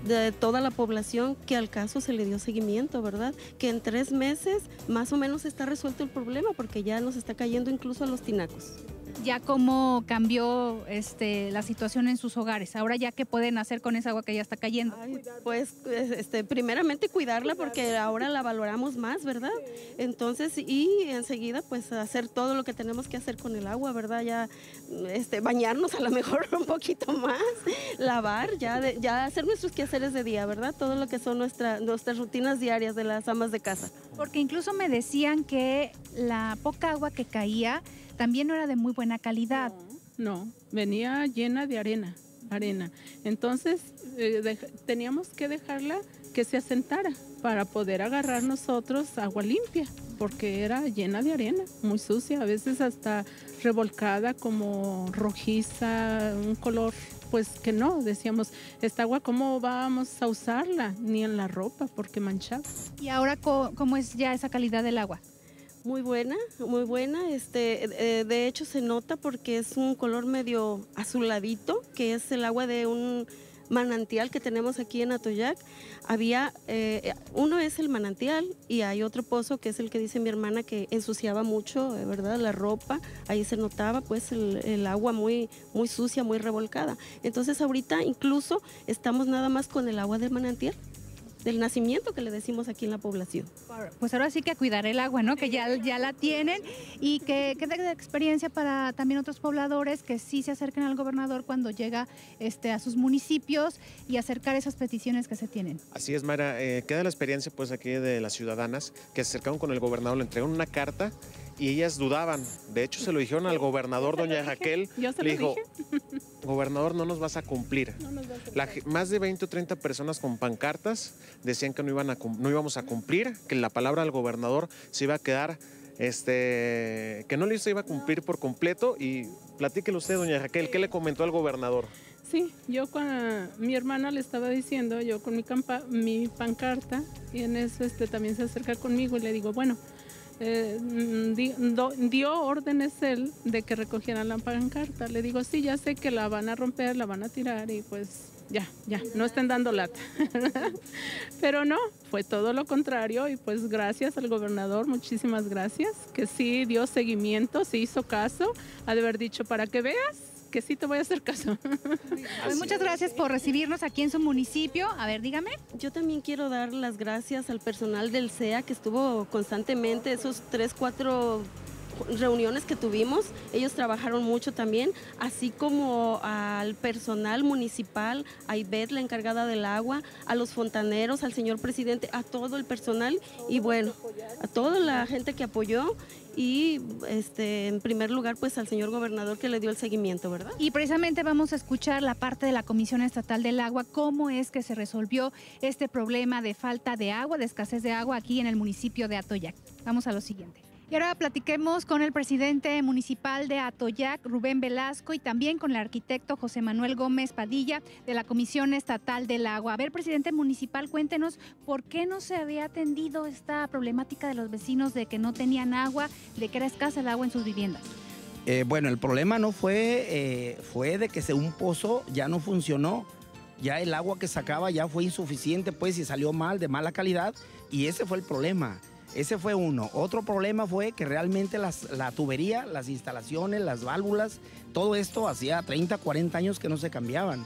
de toda la población que al caso se le dio seguimiento, ¿verdad? Que en tres meses más o menos está resuelto el problema porque ya nos está cayendo incluso a los tinacos ya cómo cambió este, la situación en sus hogares. Ahora ya que pueden hacer con esa agua que ya está cayendo. pues este, primeramente cuidarla porque ahora la valoramos más, ¿verdad? Entonces y enseguida pues hacer todo lo que tenemos que hacer con el agua, ¿verdad? Ya este, bañarnos a lo mejor un poquito más, lavar, ya, ya hacer nuestros quehaceres de día, ¿verdad? Todo lo que son nuestras rutinas diarias de las amas de casa. Porque incluso me decían que la poca agua que caía también no era de muy buena calidad. No, venía llena de arena, arena. Entonces eh, teníamos que dejarla que se asentara para poder agarrar nosotros agua limpia, porque era llena de arena, muy sucia, a veces hasta revolcada como rojiza, un color pues que no, decíamos, esta agua cómo vamos a usarla, ni en la ropa, porque manchaba. ¿Y ahora cómo es ya esa calidad del agua? Muy buena, muy buena. Este, eh, eh, de hecho se nota porque es un color medio azuladito, que es el agua de un manantial que tenemos aquí en Atoyac. Había, eh, uno es el manantial y hay otro pozo que es el que dice mi hermana que ensuciaba mucho, ¿verdad? La ropa, ahí se notaba pues el, agua muy, muy sucia, muy revolcada. Entonces ahorita incluso estamos nada más con el agua del manantial del nacimiento que le decimos aquí en la población. Pues ahora sí que a cuidar el agua, ¿no? Que ya, ya la tienen y que, quede de experiencia para también otros pobladores que sí se acerquen al gobernador cuando llega este, a sus municipios y acercar esas peticiones que se tienen. Así es, Mayra. Eh, queda la experiencia pues aquí de las ciudadanas que se acercaron con el gobernador, le entregaron una carta y ellas dudaban. De hecho, se lo dijeron al gobernador, doña Jaquel. Yo se lo dijo, gobernador, no nos vas a cumplir. más de 20 o 30 personas con pancartas decían que no, iban a, no íbamos a cumplir, que la palabra del gobernador se iba a quedar, este, que no le iba a cumplir por completo. Y platíquelo usted, doña Raquel, ¿qué le comentó al gobernador? Sí, yo con mi hermana le estaba diciendo, yo con mi, mi pancarta, y en eso este, también se acerca conmigo y le digo, bueno, eh, mm, dio órdenes él de que recogieran la pancarta. Le digo, sí, ya sé que la van a romper, la van a tirar y pues ya, ya, no estén dando lata. Pero no, fue todo lo contrario y pues gracias al gobernador, muchísimas gracias, que sí dio seguimiento, se hizo caso, ha de haber dicho para que veas que sí te voy a hacer caso. Pues muchas gracias por recibirnos aquí en su municipio. A ver, dígame. Yo también quiero dar las gracias al personal del CEA que estuvo constantemente esos tres, cuatro reuniones que tuvimos, ellos trabajaron mucho también, así como al personal municipal, a Ivette, la encargada del agua, a los fontaneros, al señor presidente, a todo el personal y bueno, a toda la gente que apoyó y este, en primer lugar pues al señor gobernador que le dio el seguimiento, ¿verdad? Y precisamente vamos a escuchar la parte de la Comisión Estatal del Agua, cómo es que se resolvió este problema de falta de agua, de escasez de agua aquí en el municipio de Atoyac. Vamos a lo siguiente. Y ahora platiquemos con el presidente municipal de Atoyac, Rubén Velasco, y también con el arquitecto José Manuel Gómez Padilla de la Comisión Estatal del Agua. A ver, presidente municipal, cuéntenos por qué no se había atendido esta problemática de los vecinos de que no tenían agua, de que era escasa el agua en sus viviendas. Eh, bueno, el problema no fue, eh, fue de que según un pozo ya no funcionó ya el agua que sacaba ya fue insuficiente, pues, y salió mal, de mala calidad, y ese fue el problema. Ese fue uno. Otro problema fue que realmente la tubería, las instalaciones, las válvulas, todo esto hacía 30, 40 años que no se cambiaban.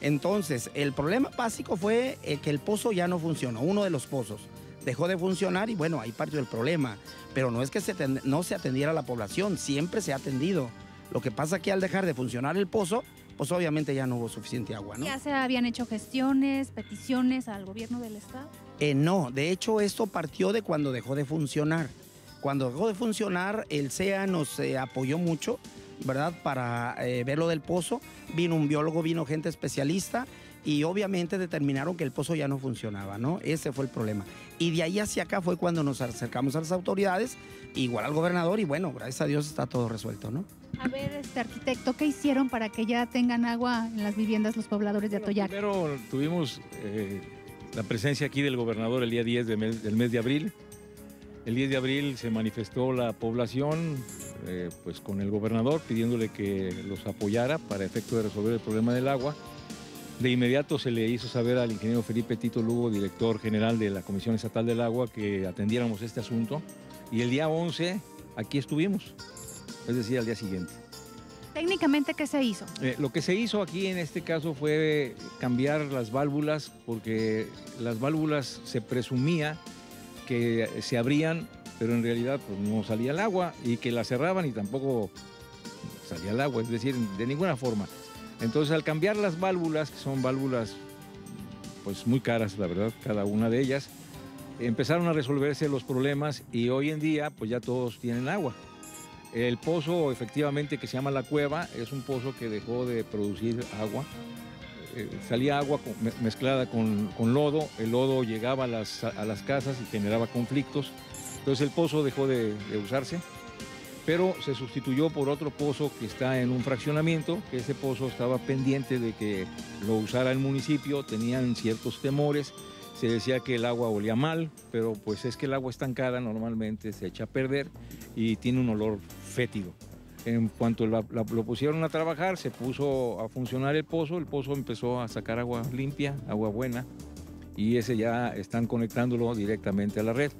Entonces, el problema básico fue eh, que el pozo ya no funcionó, uno de los pozos. Dejó de funcionar y bueno, ahí partió el problema. Pero no es que se no se atendiera a la población, siempre se ha atendido. Lo que pasa que al dejar de funcionar el pozo, pues obviamente ya no hubo suficiente agua. ¿no? ¿Ya se habían hecho gestiones, peticiones al gobierno del Estado? Eh, no, de hecho esto partió de cuando dejó de funcionar. Cuando dejó de funcionar, el CEA nos eh, apoyó mucho, ¿verdad? Para eh, ver lo del pozo. Vino un biólogo, vino gente especialista y obviamente determinaron que el pozo ya no funcionaba, ¿no? Ese fue el problema. Y de ahí hacia acá fue cuando nos acercamos a las autoridades, igual al gobernador y bueno, gracias a Dios está todo resuelto, ¿no? A ver, este arquitecto, ¿qué hicieron para que ya tengan agua en las viviendas los pobladores de Atoyac? Bueno, primero tuvimos la presencia aquí del gobernador el día 10 del mes de abril. El 10 de abril se manifestó la población eh, pues con el gobernador pidiéndole que los apoyara para efecto de resolver el problema del agua. De inmediato se le hizo saber al ingeniero Felipe Tito Lugo, director general de la Comisión Estatal del Agua, que atendiéramos este asunto. Y el día 11 aquí estuvimos, es decir, al día siguiente. Técnicamente, ¿qué se hizo? Eh, lo que se hizo aquí en este caso fue cambiar las válvulas porque las válvulas se presumía que se abrían, pero en realidad pues, no salía el agua y que la cerraban y tampoco salía el agua, es decir, de ninguna forma. Entonces, al cambiar las válvulas, que son válvulas pues muy caras, la verdad, cada una de ellas, empezaron a resolverse los problemas y hoy en día pues ya todos tienen agua. El pozo, efectivamente, que se llama La Cueva, es un pozo que dejó de producir agua. Eh, salía agua mezclada con, lodo, el lodo llegaba a las, casas y generaba conflictos. Entonces el pozo dejó de, de, usarse, pero se sustituyó por otro pozo que está en un fraccionamiento, que ese pozo estaba pendiente de que lo usara el municipio, tenían ciertos temores se decía que el agua olía mal, pero pues es que el agua estancada normalmente se echa a perder y tiene un olor fétido. En cuanto lo pusieron a trabajar, se puso a funcionar el pozo, el pozo empezó a sacar agua limpia, agua buena, y ese ya están conectándolo directamente a la red.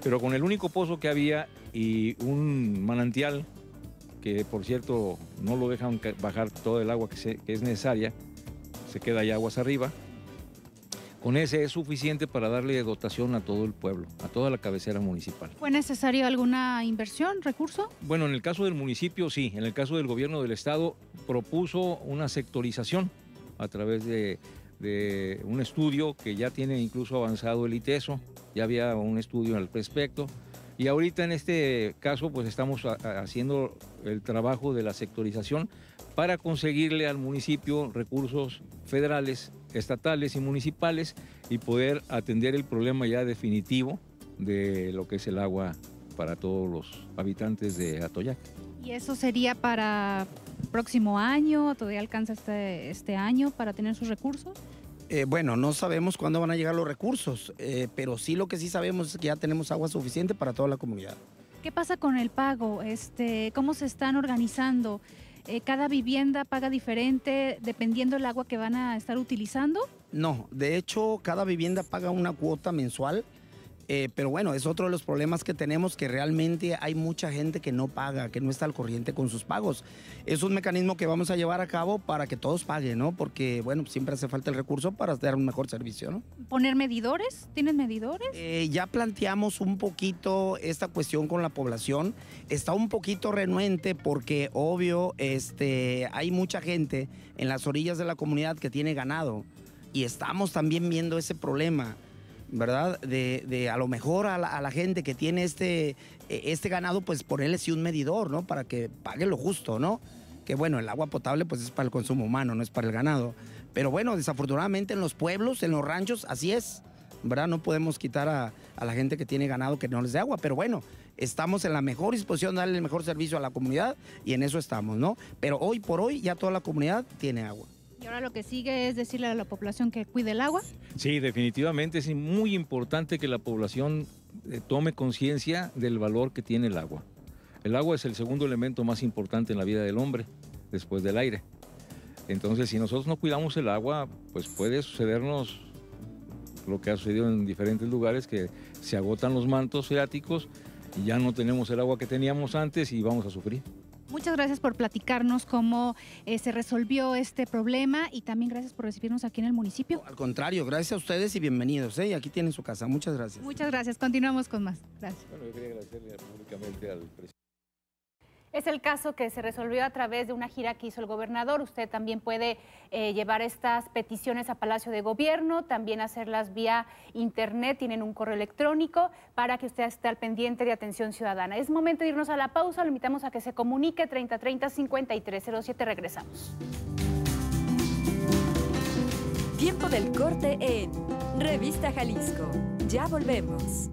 Pero con el único pozo que había y un manantial, que por cierto no lo dejan bajar todo el agua que, es necesaria, se queda ahí aguas arriba, con ese es suficiente para darle dotación a todo el pueblo, a toda la cabecera municipal. ¿Fue necesaria alguna inversión, recurso? Bueno, en el caso del municipio sí, en el caso del gobierno del estado propuso una sectorización a través de, un estudio que ya tiene incluso avanzado el ITESO, ya había un estudio al respecto. Y ahorita en este caso pues estamos haciendo el trabajo de la sectorización para conseguirle al municipio recursos federales estatales y municipales y poder atender el problema ya definitivo de lo que es el agua para todos los habitantes de Atoyac. ¿Y eso sería para próximo año? ¿Todavía alcanza este, este año para tener sus recursos? Eh, bueno, no sabemos cuándo van a llegar los recursos, eh, pero sí lo que sí sabemos es que ya tenemos agua suficiente para toda la comunidad. ¿Qué pasa con el pago? Este, ¿Cómo se están organizando? Eh, ¿Cada vivienda paga diferente dependiendo el agua que van a estar utilizando? No, de hecho cada vivienda paga una cuota mensual eh, pero bueno, es otro de los problemas que tenemos, que realmente hay mucha gente que no paga, que no está al corriente con sus pagos. Es un mecanismo que vamos a llevar a cabo para que todos paguen, ¿no? Porque, bueno, siempre hace falta el recurso para dar un mejor servicio, ¿no? ¿Poner medidores? tienen medidores? Eh, ya planteamos un poquito esta cuestión con la población. Está un poquito renuente porque, obvio, este, hay mucha gente en las orillas de la comunidad que tiene ganado y estamos también viendo ese problema ¿verdad? De, a lo mejor a la, gente que tiene este, e, este ganado, pues ponerle sí un medidor, ¿no? Para que pague lo justo, ¿no? Que bueno, el agua potable pues es para el consumo humano, no es para el ganado. Pero bueno, desafortunadamente en los pueblos, en los ranchos, así es. ¿verdad? No podemos quitar a, a, la gente que tiene ganado que no les dé agua, pero bueno, estamos en la mejor disposición de darle el mejor servicio a la comunidad y en eso estamos, ¿no? Pero hoy por hoy ya toda la comunidad tiene agua. Y ahora lo que sigue es decirle a la población que cuide el agua. Sí, definitivamente es muy importante que la población eh, tome conciencia del valor que tiene el agua. El agua es el segundo elemento más importante en la vida del hombre, después del aire. Entonces, si nosotros no cuidamos el agua, pues puede sucedernos lo que ha sucedido en diferentes lugares, que se agotan los mantos freáticos y ya no tenemos el agua que teníamos antes y vamos a sufrir. Muchas gracias por platicarnos cómo eh, se resolvió este problema y también gracias por recibirnos aquí en el municipio. Al contrario, gracias a ustedes y bienvenidos. ¿eh? Y Aquí tienen su casa. Muchas gracias. Muchas gracias. Continuamos con más. Gracias. Bueno, yo quería agradecerle al presidente. Es el caso que se resolvió a través de una gira que hizo el gobernador. Usted también puede eh, llevar estas peticiones a Palacio de Gobierno, también hacerlas vía internet, tienen un correo electrónico para que usted esté al pendiente de atención ciudadana. Es momento de irnos a la pausa, lo invitamos a que se comunique 3030 5307. Regresamos. Tiempo del corte en Revista Jalisco. Ya volvemos.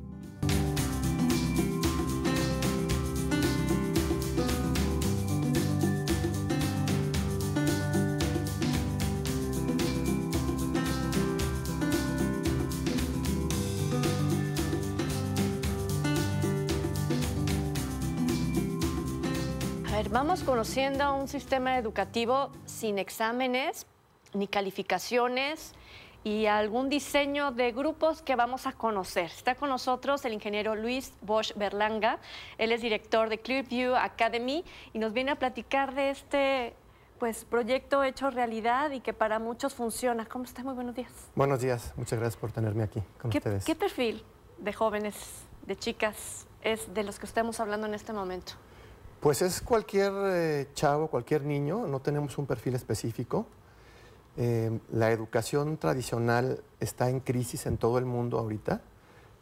Vamos conociendo un sistema educativo sin exámenes ni calificaciones y algún diseño de grupos que vamos a conocer. Está con nosotros el ingeniero Luis Bosch Berlanga, él es director de Clearview Academy y nos viene a platicar de este pues, proyecto hecho realidad y que para muchos funciona. ¿Cómo está? Muy buenos días. Buenos días, muchas gracias por tenerme aquí con ¿Qué, ustedes. ¿Qué perfil de jóvenes, de chicas, es de los que estamos hablando en este momento? Pues es cualquier eh, chavo, cualquier niño, no tenemos un perfil específico. Em, la educación tradicional está en crisis en todo el mundo ahorita.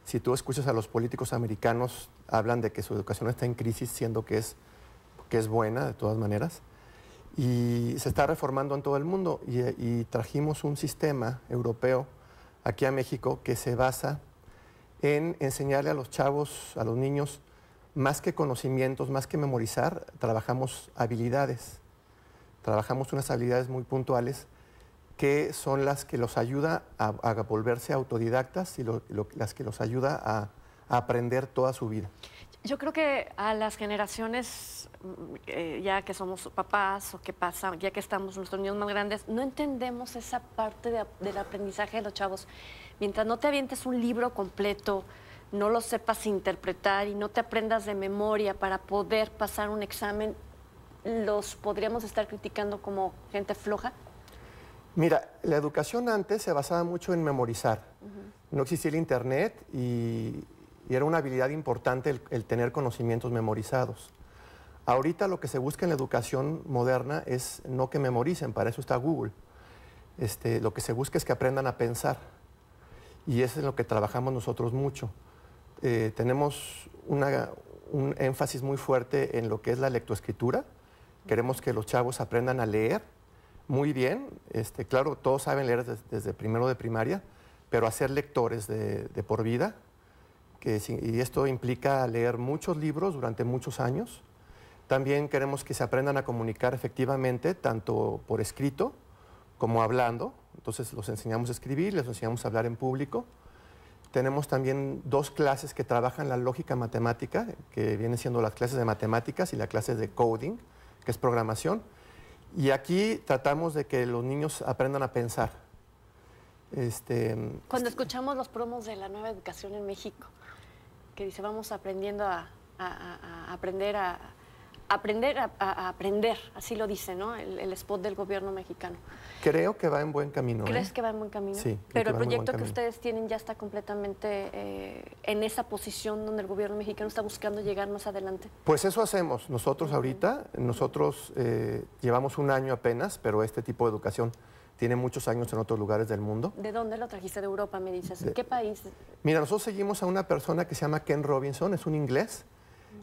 Si tú escuchas a los políticos americanos, hablan de que su educación está en crisis, siendo que es, que es buena de todas maneras. Y se está reformando en todo el mundo. y trajimos un sistema europeo aquí a México que se basa en enseñarle a los chavos, a los niños, más que conocimientos, más que memorizar, trabajamos habilidades. Trabajamos unas habilidades muy puntuales que son las que los ayuda a, volverse autodidactas y las que los ayuda a, aprender toda su vida. Yo creo que a las generaciones, eh, ya que somos papás o que pasa, ya que estamos nuestros niños más grandes, no entendemos esa parte del aprendizaje de los chavos. Mientras no te avientes un libro completo, no lo sepas interpretar y no te aprendas de memoria para poder pasar un examen, ¿los podríamos estar criticando como gente floja? Mira, la educación antes se basaba mucho en memorizar. No existía el Internet y, era una habilidad importante el, tener conocimientos memorizados. Ahorita lo que se busca en la educación moderna es no que memoricen, para eso está Google. Este, lo que se busca es que aprendan a pensar. Y eso es lo que trabajamos nosotros mucho. Eh, tenemos un énfasis muy fuerte en lo que es la lectoescritura. Queremos que los chavos aprendan a leer muy bien. Este, claro, todos saben leer desde, primero de primaria, pero hacer lectores de, por vida. y esto implica leer muchos libros durante muchos años. También queremos que se aprendan a comunicar efectivamente, tanto por escrito como hablando. Entonces los enseñamos a escribir, les enseñamos a hablar en público. Tenemos también dos clases que trabajan la lógica matemática, que vienen siendo las clases de matemáticas y la clase de coding, que es programación. Y aquí tratamos de que los niños aprendan a pensar. Este, Cuando este, escuchamos los promos de la nueva educación en México, que dice vamos aprendiendo a aprender a, aprender a, aprender, así lo dice, ¿no? El, spot del gobierno mexicano. Creo que va en buen camino. ¿Crees ¿eh? que va en buen camino? Sí. Pero el proyecto que ustedes tienen ya está completamente eh, en esa posición donde el gobierno mexicano está buscando llegar más adelante. Pues eso hacemos. Nosotros ahorita, nosotros eh, llevamos un año apenas, pero este tipo de educación tiene muchos años en otros lugares del mundo. ¿De dónde lo trajiste? De Europa, me dices. ¿En qué país? Mira, nosotros seguimos a una persona que se llama Ken Robinson, es un inglés.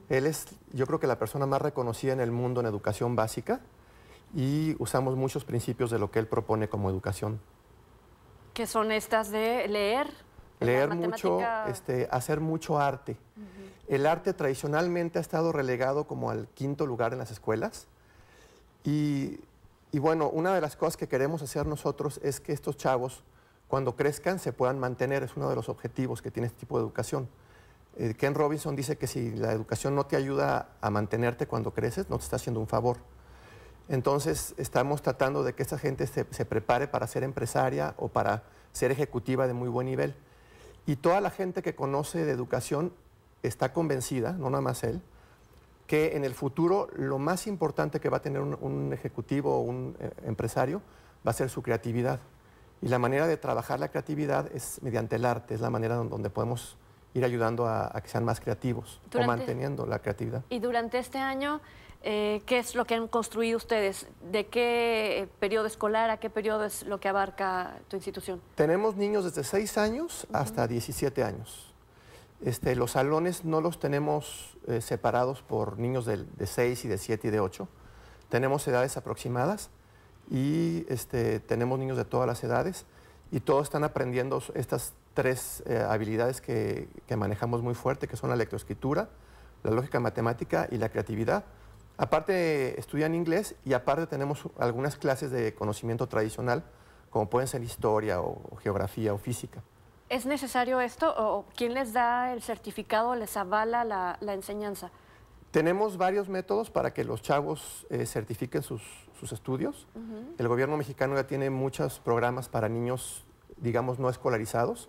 Él es, yo creo que la persona más reconocida en el mundo en educación básica y usamos muchos principios de lo que él propone como educación. ¿Qué son estas de leer? Leer mucho, este, hacer mucho arte. El arte tradicionalmente ha estado relegado como al quinto lugar en las escuelas. y bueno, una de las cosas que queremos hacer nosotros es que estos chavos, cuando crezcan, se puedan mantener. Es uno de los objetivos que tiene este tipo de educación. Eh, Ken Robinson dice que si la educación no te ayuda a mantenerte cuando creces, no te está haciendo un favor. Entonces estamos tratando de que esta gente se, prepare para ser empresaria o para ser ejecutiva de muy buen nivel. Y toda la gente que conoce de educación está convencida, no nada más él, que en el futuro lo más importante que va a tener un, ejecutivo o un eh, empresario va a ser su creatividad. Y la manera de trabajar la creatividad es mediante el arte, es la manera donde podemos ir ayudando a, que sean más creativos o manteniendo la creatividad. Y durante este año, eh, ¿qué es lo que han construido ustedes? ¿De qué periodo escolar a qué periodo es lo que abarca tu institución? Tenemos niños desde 6 años hasta 17 años. Este, los salones no los tenemos eh, separados por niños de, 6 y de 7 y de 8. Tenemos edades aproximadas y este, tenemos niños de todas las edades y todos están aprendiendo estas tres eh, habilidades que, manejamos muy fuerte, que son la lectoescritura, la lógica matemática y la creatividad. Aparte estudian inglés y aparte tenemos algunas clases de conocimiento tradicional, como pueden ser historia o, geografía o física. ¿Es necesario esto o quién les da el certificado, les avala la, enseñanza? Tenemos varios métodos para que los chavos eh, certifiquen sus, estudios. El gobierno mexicano ya tiene muchos programas para niños, digamos, no escolarizados,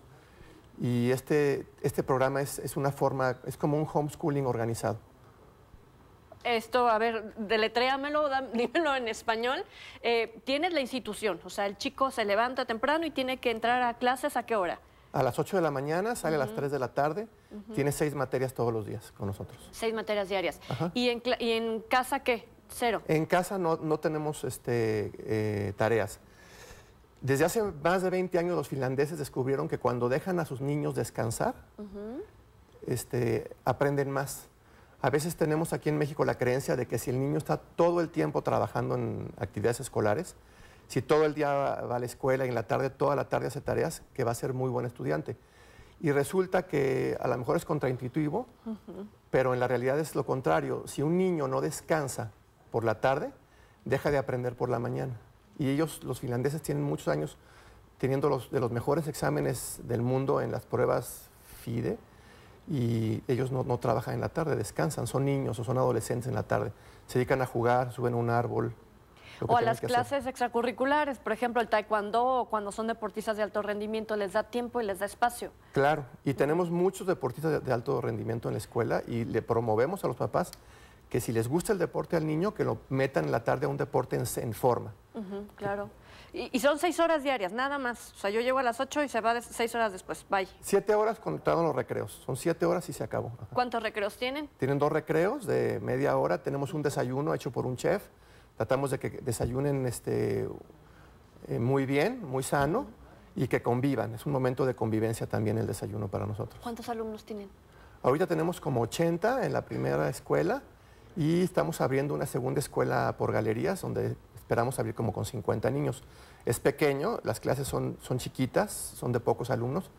y este, este programa es, es una forma, es como un homeschooling organizado. Esto, a ver, deletréamelo, dímelo en español. Eh, tienes la institución, o sea, el chico se levanta temprano y tiene que entrar a clases a qué hora? A las 8 de la mañana, sale a las 3 de la tarde, tiene seis materias todos los días con nosotros. Seis materias diarias. ¿Y en, ¿Y en, casa qué? Cero. En casa no, no tenemos este, eh, tareas. Desde hace más de 20 años los finlandeses descubrieron que cuando dejan a sus niños descansar, este, aprenden más. A veces tenemos aquí en México la creencia de que si el niño está todo el tiempo trabajando en actividades escolares, si todo el día va a la escuela y en la tarde, toda la tarde hace tareas, que va a ser muy buen estudiante. Y resulta que a lo mejor es contraintuitivo, pero en la realidad es lo contrario. Si un niño no descansa por la tarde, deja de aprender por la mañana y ellos, los finlandeses, tienen muchos años teniendo los, de los mejores exámenes del mundo en las pruebas FIDE y ellos no, trabajan en la tarde, descansan, son niños o son adolescentes en la tarde, se dedican a jugar, suben a un árbol. O a las clases extracurriculares, por ejemplo, el taekwondo, cuando son deportistas de alto rendimiento, les da tiempo y les da espacio. Claro, y tenemos muchos deportistas de, alto rendimiento en la escuela y le promovemos a los papás que si les gusta el deporte al niño, que lo metan en la tarde a un deporte en forma claro. Y, son seis horas diarias, nada más. O sea, yo llego a las ocho y se va seis horas después. Bye. Siete horas todos los recreos. Son siete horas y se acabó. ¿Cuántos recreos tienen? Tienen dos recreos de media hora. Tenemos un desayuno hecho por un chef. Tratamos de que desayunen este, eh, muy bien, muy sano y que convivan. Es un momento de convivencia también el desayuno para nosotros. ¿Cuántos alumnos tienen? Ahorita tenemos como 80 en la primera escuela y estamos abriendo una segunda escuela por galerías donde esperamos abrir como con 50 niños. Es pequeño, las clases son, son chiquitas, son de pocos alumnos.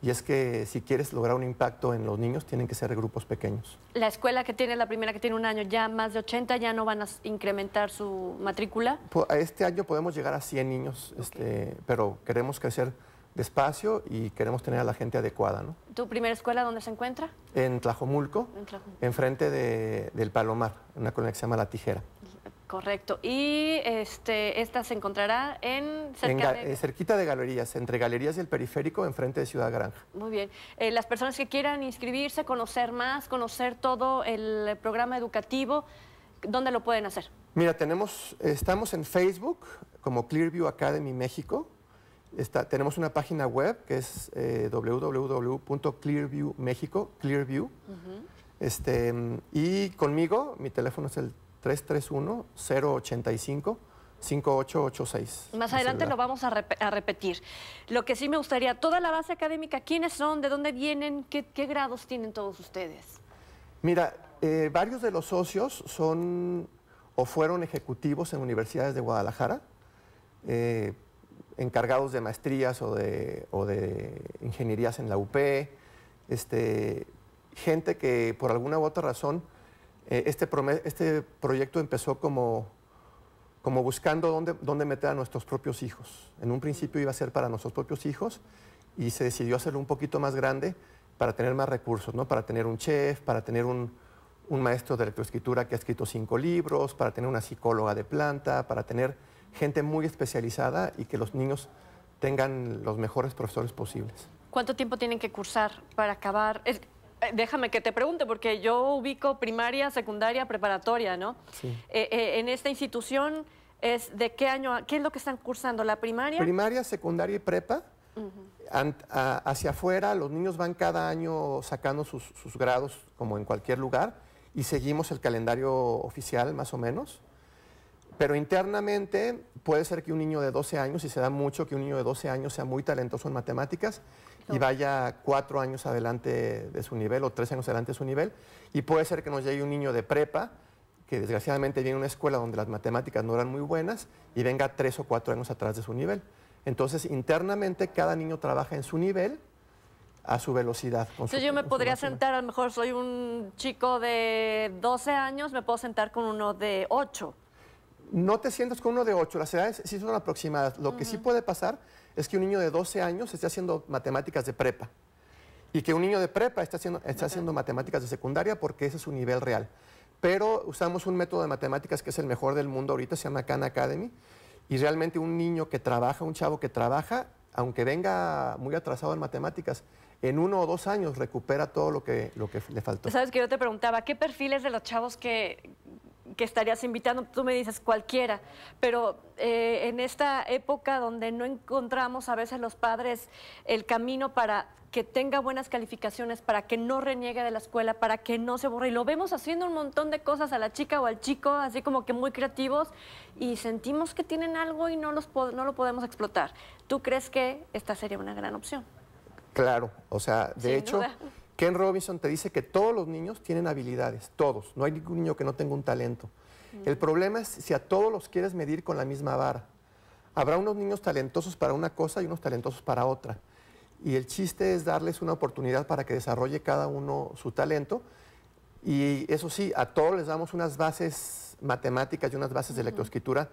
Y es que si quieres lograr un impacto en los niños, tienen que ser grupos pequeños. La escuela que tiene, la primera que tiene un año, ya más de 80, ya no van a incrementar su matrícula. Este año podemos llegar a 100 niños, este, pero queremos crecer despacio y queremos tener a la gente adecuada. ¿no? ¿Tu primera escuela dónde se encuentra? En Tlajomulco, en Tlajomulco. enfrente del Palomar, en una colonia que se llama La Tijera. Correcto. Y este, esta se encontrará en, eh, cerquita de galerías, entre galerías y el periférico, enfrente de Ciudad Granja. Muy bien. Eh, las personas que quieran inscribirse, conocer más, conocer todo el programa educativo, ¿dónde lo pueden hacer? Mira, tenemos, estamos en Facebook como Clearview Academy México. Está, tenemos una página web que es eh, www.clearviewmexico, Clearview. este, y conmigo, mi teléfono es el 331-085. 5886. Más adelante lo vamos a, repetir. Lo que sí me gustaría, toda la base académica, ¿quiénes son? ¿De dónde vienen? ¿Qué, grados tienen todos ustedes? Mira, eh, varios de los socios son o fueron ejecutivos en universidades de Guadalajara, eh, encargados de maestrías o de, ingenierías en la UP, este, gente que por alguna u otra razón eh, este, este, proyecto empezó como, como buscando dónde, dónde meter a nuestros propios hijos. En un principio iba a ser para nuestros propios hijos y se decidió hacerlo un poquito más grande para tener más recursos, ¿no? para tener un chef, para tener un, un maestro de electroescritura que ha escrito cinco libros, para tener una psicóloga de planta, para tener gente muy especializada y que los niños tengan los mejores profesores posibles. ¿Cuánto tiempo tienen que cursar para acabar? Eh, déjame que te pregunte, porque yo ubico primaria, secundaria, preparatoria, ¿no? Sí. Eh, eh, en esta institución es de qué año, qué es lo que están cursando, la primaria. Primaria, secundaria y prepa. hacia afuera los niños van cada año sacando sus, sus, grados como en cualquier lugar y seguimos el calendario oficial más o menos. Pero internamente puede ser que un niño de 12 años, y se da mucho que un niño de 12 años sea muy talentoso en matemáticas, y vaya cuatro años adelante de su nivel o tres años adelante de su nivel. Y puede ser que nos llegue un niño de prepa que desgraciadamente viene a una escuela donde las matemáticas no eran muy buenas y venga tres o cuatro años atrás de su nivel. Entonces, internamente, cada niño trabaja en su nivel a su velocidad. Entonces yo me podría sentar, a lo mejor soy un chico de 12 años, me puedo sentar con uno de 8. No te sientas con uno de 8, las edades sí son aproximadas. Lo que sí puede pasar es que un niño de 12 años esté haciendo matemáticas de prepa y que un niño de prepa esté haciendo, está haciendo matemáticas de secundaria porque ese es su nivel real. Pero usamos un método de matemáticas que es el mejor del mundo ahorita, se llama Khan Academy, y realmente un niño que trabaja, un chavo que trabaja, aunque venga muy atrasado en matemáticas, en uno o dos años recupera todo lo que, lo que le faltó. Sabes que yo te preguntaba, ¿qué perfiles de los chavos que, que estarías invitando, tú me dices cualquiera, pero eh, en esta época donde no encontramos a veces los padres el camino para que tenga buenas calificaciones, para que no reniegue de la escuela, para que no se borre. Y lo vemos haciendo un montón de cosas a la chica o al chico, así como que muy creativos, y sentimos que tienen algo y no, los no lo podemos explotar. ¿Tú crees que esta sería una gran opción? Claro, o sea, de hecho... Ken Robinson te dice que todos los niños tienen habilidades, todos. No hay ningún niño que no tenga un talento. Mm. El problema es si a todos los quieres medir con la misma vara. Habrá unos niños talentosos para una cosa y unos talentosos para otra. Y el chiste es darles una oportunidad para que desarrolle cada uno su talento. Y eso sí, a todos les damos unas bases matemáticas y unas bases de lectoescritura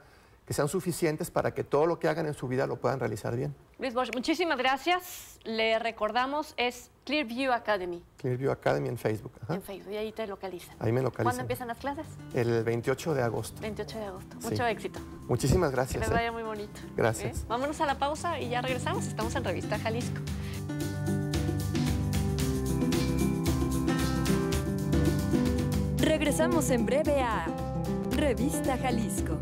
que sean suficientes para que todo lo que hagan en su vida lo puedan realizar bien. Luis Bosch, muchísimas gracias. Le recordamos, es Clearview Academy. Clearview Academy en Facebook. En Facebook, y ahí te localizan. Ahí me localizan. ¿Cuándo empiezan las clases? El 28 de agosto. 28 de agosto. Mucho éxito. Muchísimas gracias. Que les eh. vaya muy bonito. Gracias. ¿Eh? Vámonos a la pausa y ya regresamos. Estamos en Revista Jalisco. Regresamos en breve a Revista Jalisco.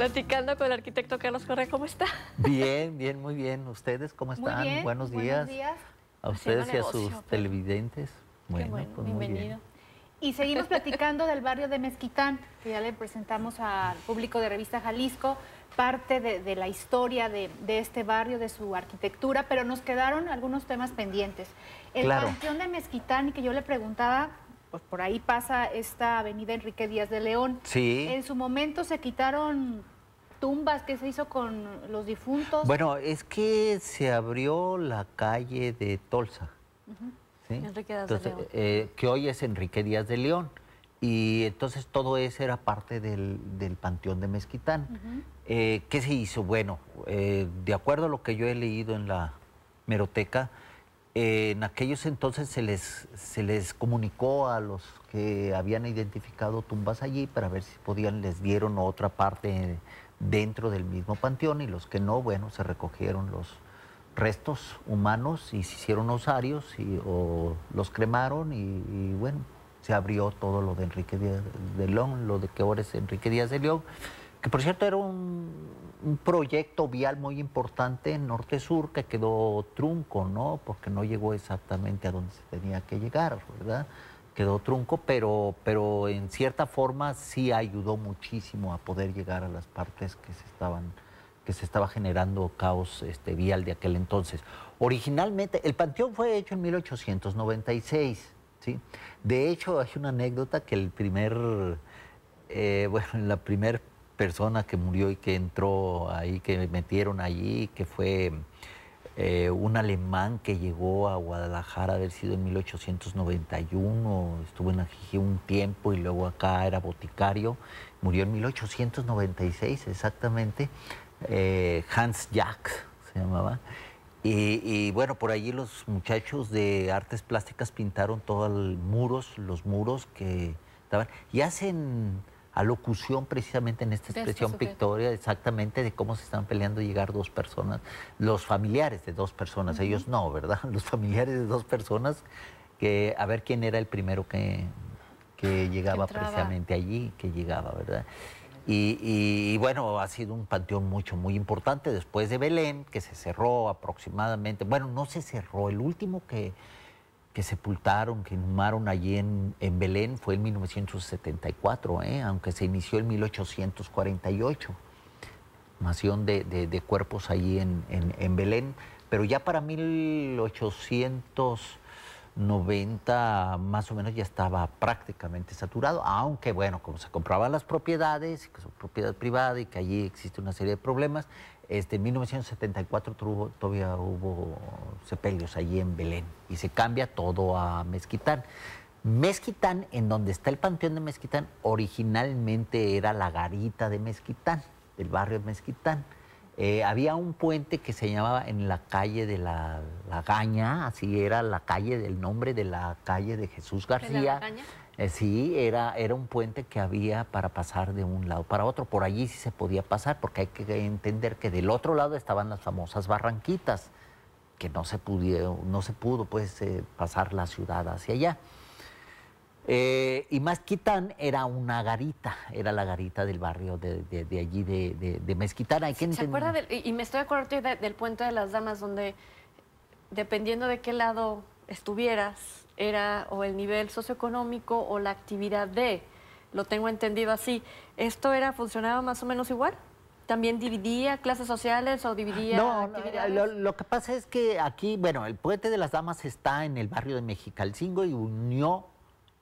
Platicando con el arquitecto Carlos Correa, ¿cómo está? Bien, bien, muy bien. ¿Ustedes cómo están? buenos días. Buenos días. A ustedes y a sus televidentes. Pues, muy bien, bienvenido. Y seguimos platicando del barrio de Mezquitán, que ya le presentamos al público de Revista Jalisco, parte de, la historia de, este barrio, de su arquitectura, pero nos quedaron algunos temas pendientes. El claro. de Mezquitán, y que yo le preguntaba pues por ahí pasa esta avenida Enrique Díaz de León. Sí. En su momento se quitaron tumbas? ¿Qué se hizo con los difuntos? Bueno, es que se abrió la calle de Tolsa. Eh, que hoy es Enrique Díaz de León. Y entonces todo eso era parte del, Panteón de Mezquitán. Eh, ¿Qué se hizo? Bueno, eh, de acuerdo a lo que yo he leído en la meroteca, en aquellos entonces se les, se les comunicó a los que habían identificado tumbas allí para ver si podían, les dieron otra parte dentro del mismo panteón y los que no, bueno, se recogieron los restos humanos y se hicieron osarios y, o los cremaron y, bueno, se abrió todo lo de Enrique Díaz de León, lo de que ahora es Enrique Díaz de León, que por cierto era un, un proyecto vial muy importante en Norte-Sur que quedó trunco, ¿no? Porque no llegó exactamente a donde se tenía que llegar, ¿verdad? quedó trunco, pero, pero en cierta forma sí ayudó muchísimo a poder llegar a las partes que se estaban que se estaba generando caos este, vial de aquel entonces. Originalmente, el panteón fue hecho en 1896, ¿sí? De hecho, hay una anécdota que el primer, eh, bueno, la primera persona que murió y que entró ahí, que metieron allí, que fue eh, un alemán que llegó a Guadalajara, haber sido en 1891, estuvo en Ajijí un tiempo y luego acá era boticario, murió en 1896 exactamente, eh, Hans Jack se llamaba. Y, y, bueno, por allí los muchachos de artes plásticas pintaron todos los muros, los muros que estaban. Y hacen alocución precisamente en esta expresión pictoria, pictórica exactamente de cómo se están peleando llegar dos personas, los familiares de dos personas, ellos no, ¿verdad? Los familiares de dos personas, que a ver quién era el primero que, llegaba precisamente allí, que llegaba, ¿verdad? y, y, bueno, ha sido un panteón mucho, muy importante después de Belén, que se cerró aproximadamente, bueno, no se cerró, el último que que sepultaron, que inhumaron allí en, en Belén fue en 1974, ¿eh? aunque se inició en 1848, mación de, cuerpos allí en, Belén, pero ya para 1890 más o menos ya estaba prácticamente saturado, aunque bueno, como se compraban las propiedades, que son propiedad privada y que allí existe una serie de problemas, este, en 1974 todavía hubo sepelios allí en Belén y se cambia todo a Mezquitán. Mezquitán, en donde está el panteón de Mezquitán, originalmente era la garita de Mezquitán, el barrio de Mezquitán. Eh, había un puente que se llamaba en la calle de la, Gaña, así era la calle del nombre de la calle de Jesús García. Eh, sí, era, era un puente que había para pasar de un lado para otro. Por allí sí se podía pasar, porque hay que entender que del otro lado estaban las famosas barranquitas, que no se, pudo, no se pudo pues, eh, pasar la ciudad hacia allá. Eh, y Mezquitán era una garita, era la garita del barrio de, allí de, de, y me estoy acordando del puente de las damas, donde dependiendo de qué lado estuvieras, era o el nivel socioeconómico o la actividad de, lo tengo entendido así. ¿Esto era funcionaba más o menos igual? ¿También dividía clases sociales o dividía no, actividades? lo, que pasa es que aquí, bueno, el Puente de las Damas está en el barrio de Mexicalcingo y unió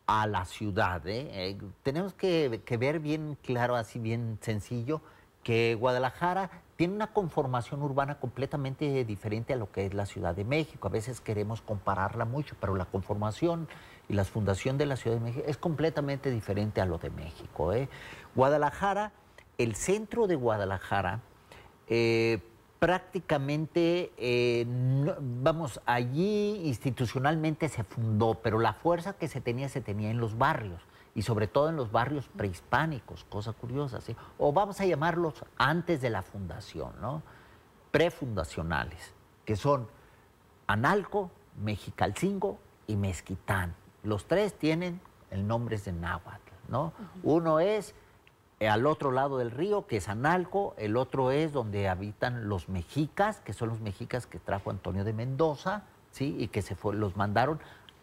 a la ciudad. ¿eh? Eh, tenemos que, ver bien claro, así bien sencillo, que Guadalajara tiene una conformación urbana completamente diferente a lo que es la Ciudad de México. A veces queremos compararla mucho, pero la conformación y la fundación de la Ciudad de México es completamente diferente a lo de México. ¿eh? Guadalajara, el centro de Guadalajara, eh, prácticamente, eh, vamos, allí institucionalmente se fundó, pero la fuerza que se tenía se tenía en los barrios y sobre todo en los barrios prehispánicos, cosa curiosa, o vamos a llamarlos antes de la fundación, ¿no? prefundacionales, que son Analco, Mexicalcingo y Mezquitán. Los tres tienen el nombre de náhuatl, ¿no? Uno es eh, al otro lado del río, que es Analco, el otro es donde habitan los mexicas, que son los mexicas que trajo Antonio de Mendoza, ¿sí? Y que se fue, los mandaron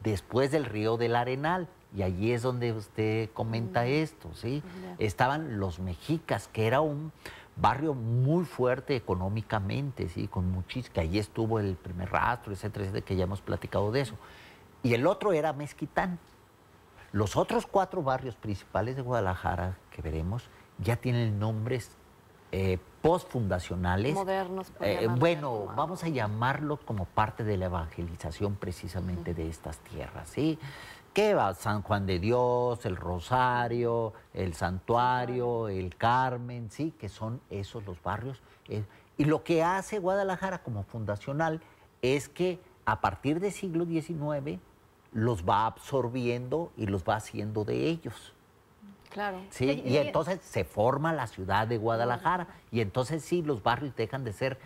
después del río del Arenal. Y allí es donde usted comenta esto, ¿sí? Estaban los mexicas, que era un barrio muy fuerte económicamente, ¿sí? Con muchísimo, que allí estuvo el primer rastro, etcétera, etcétera, que ya hemos platicado de eso. Y el otro era Mezquitán. Los otros cuatro barrios principales de Guadalajara que veremos ya tienen nombres eh, postfundacionales. Modernos. Eh, bueno, vamos a llamarlo como parte de la evangelización precisamente de estas tierras, ¿sí? ¿Qué va? San Juan de Dios, el Rosario, el Santuario, el Carmen, ¿sí? Que son esos los barrios. Eh, y lo que hace Guadalajara como fundacional es que a partir del siglo XIX los va absorbiendo y los va haciendo de ellos. Claro. Sí, y, entonces se forma la ciudad de Guadalajara. Y entonces sí, los barrios dejan de ser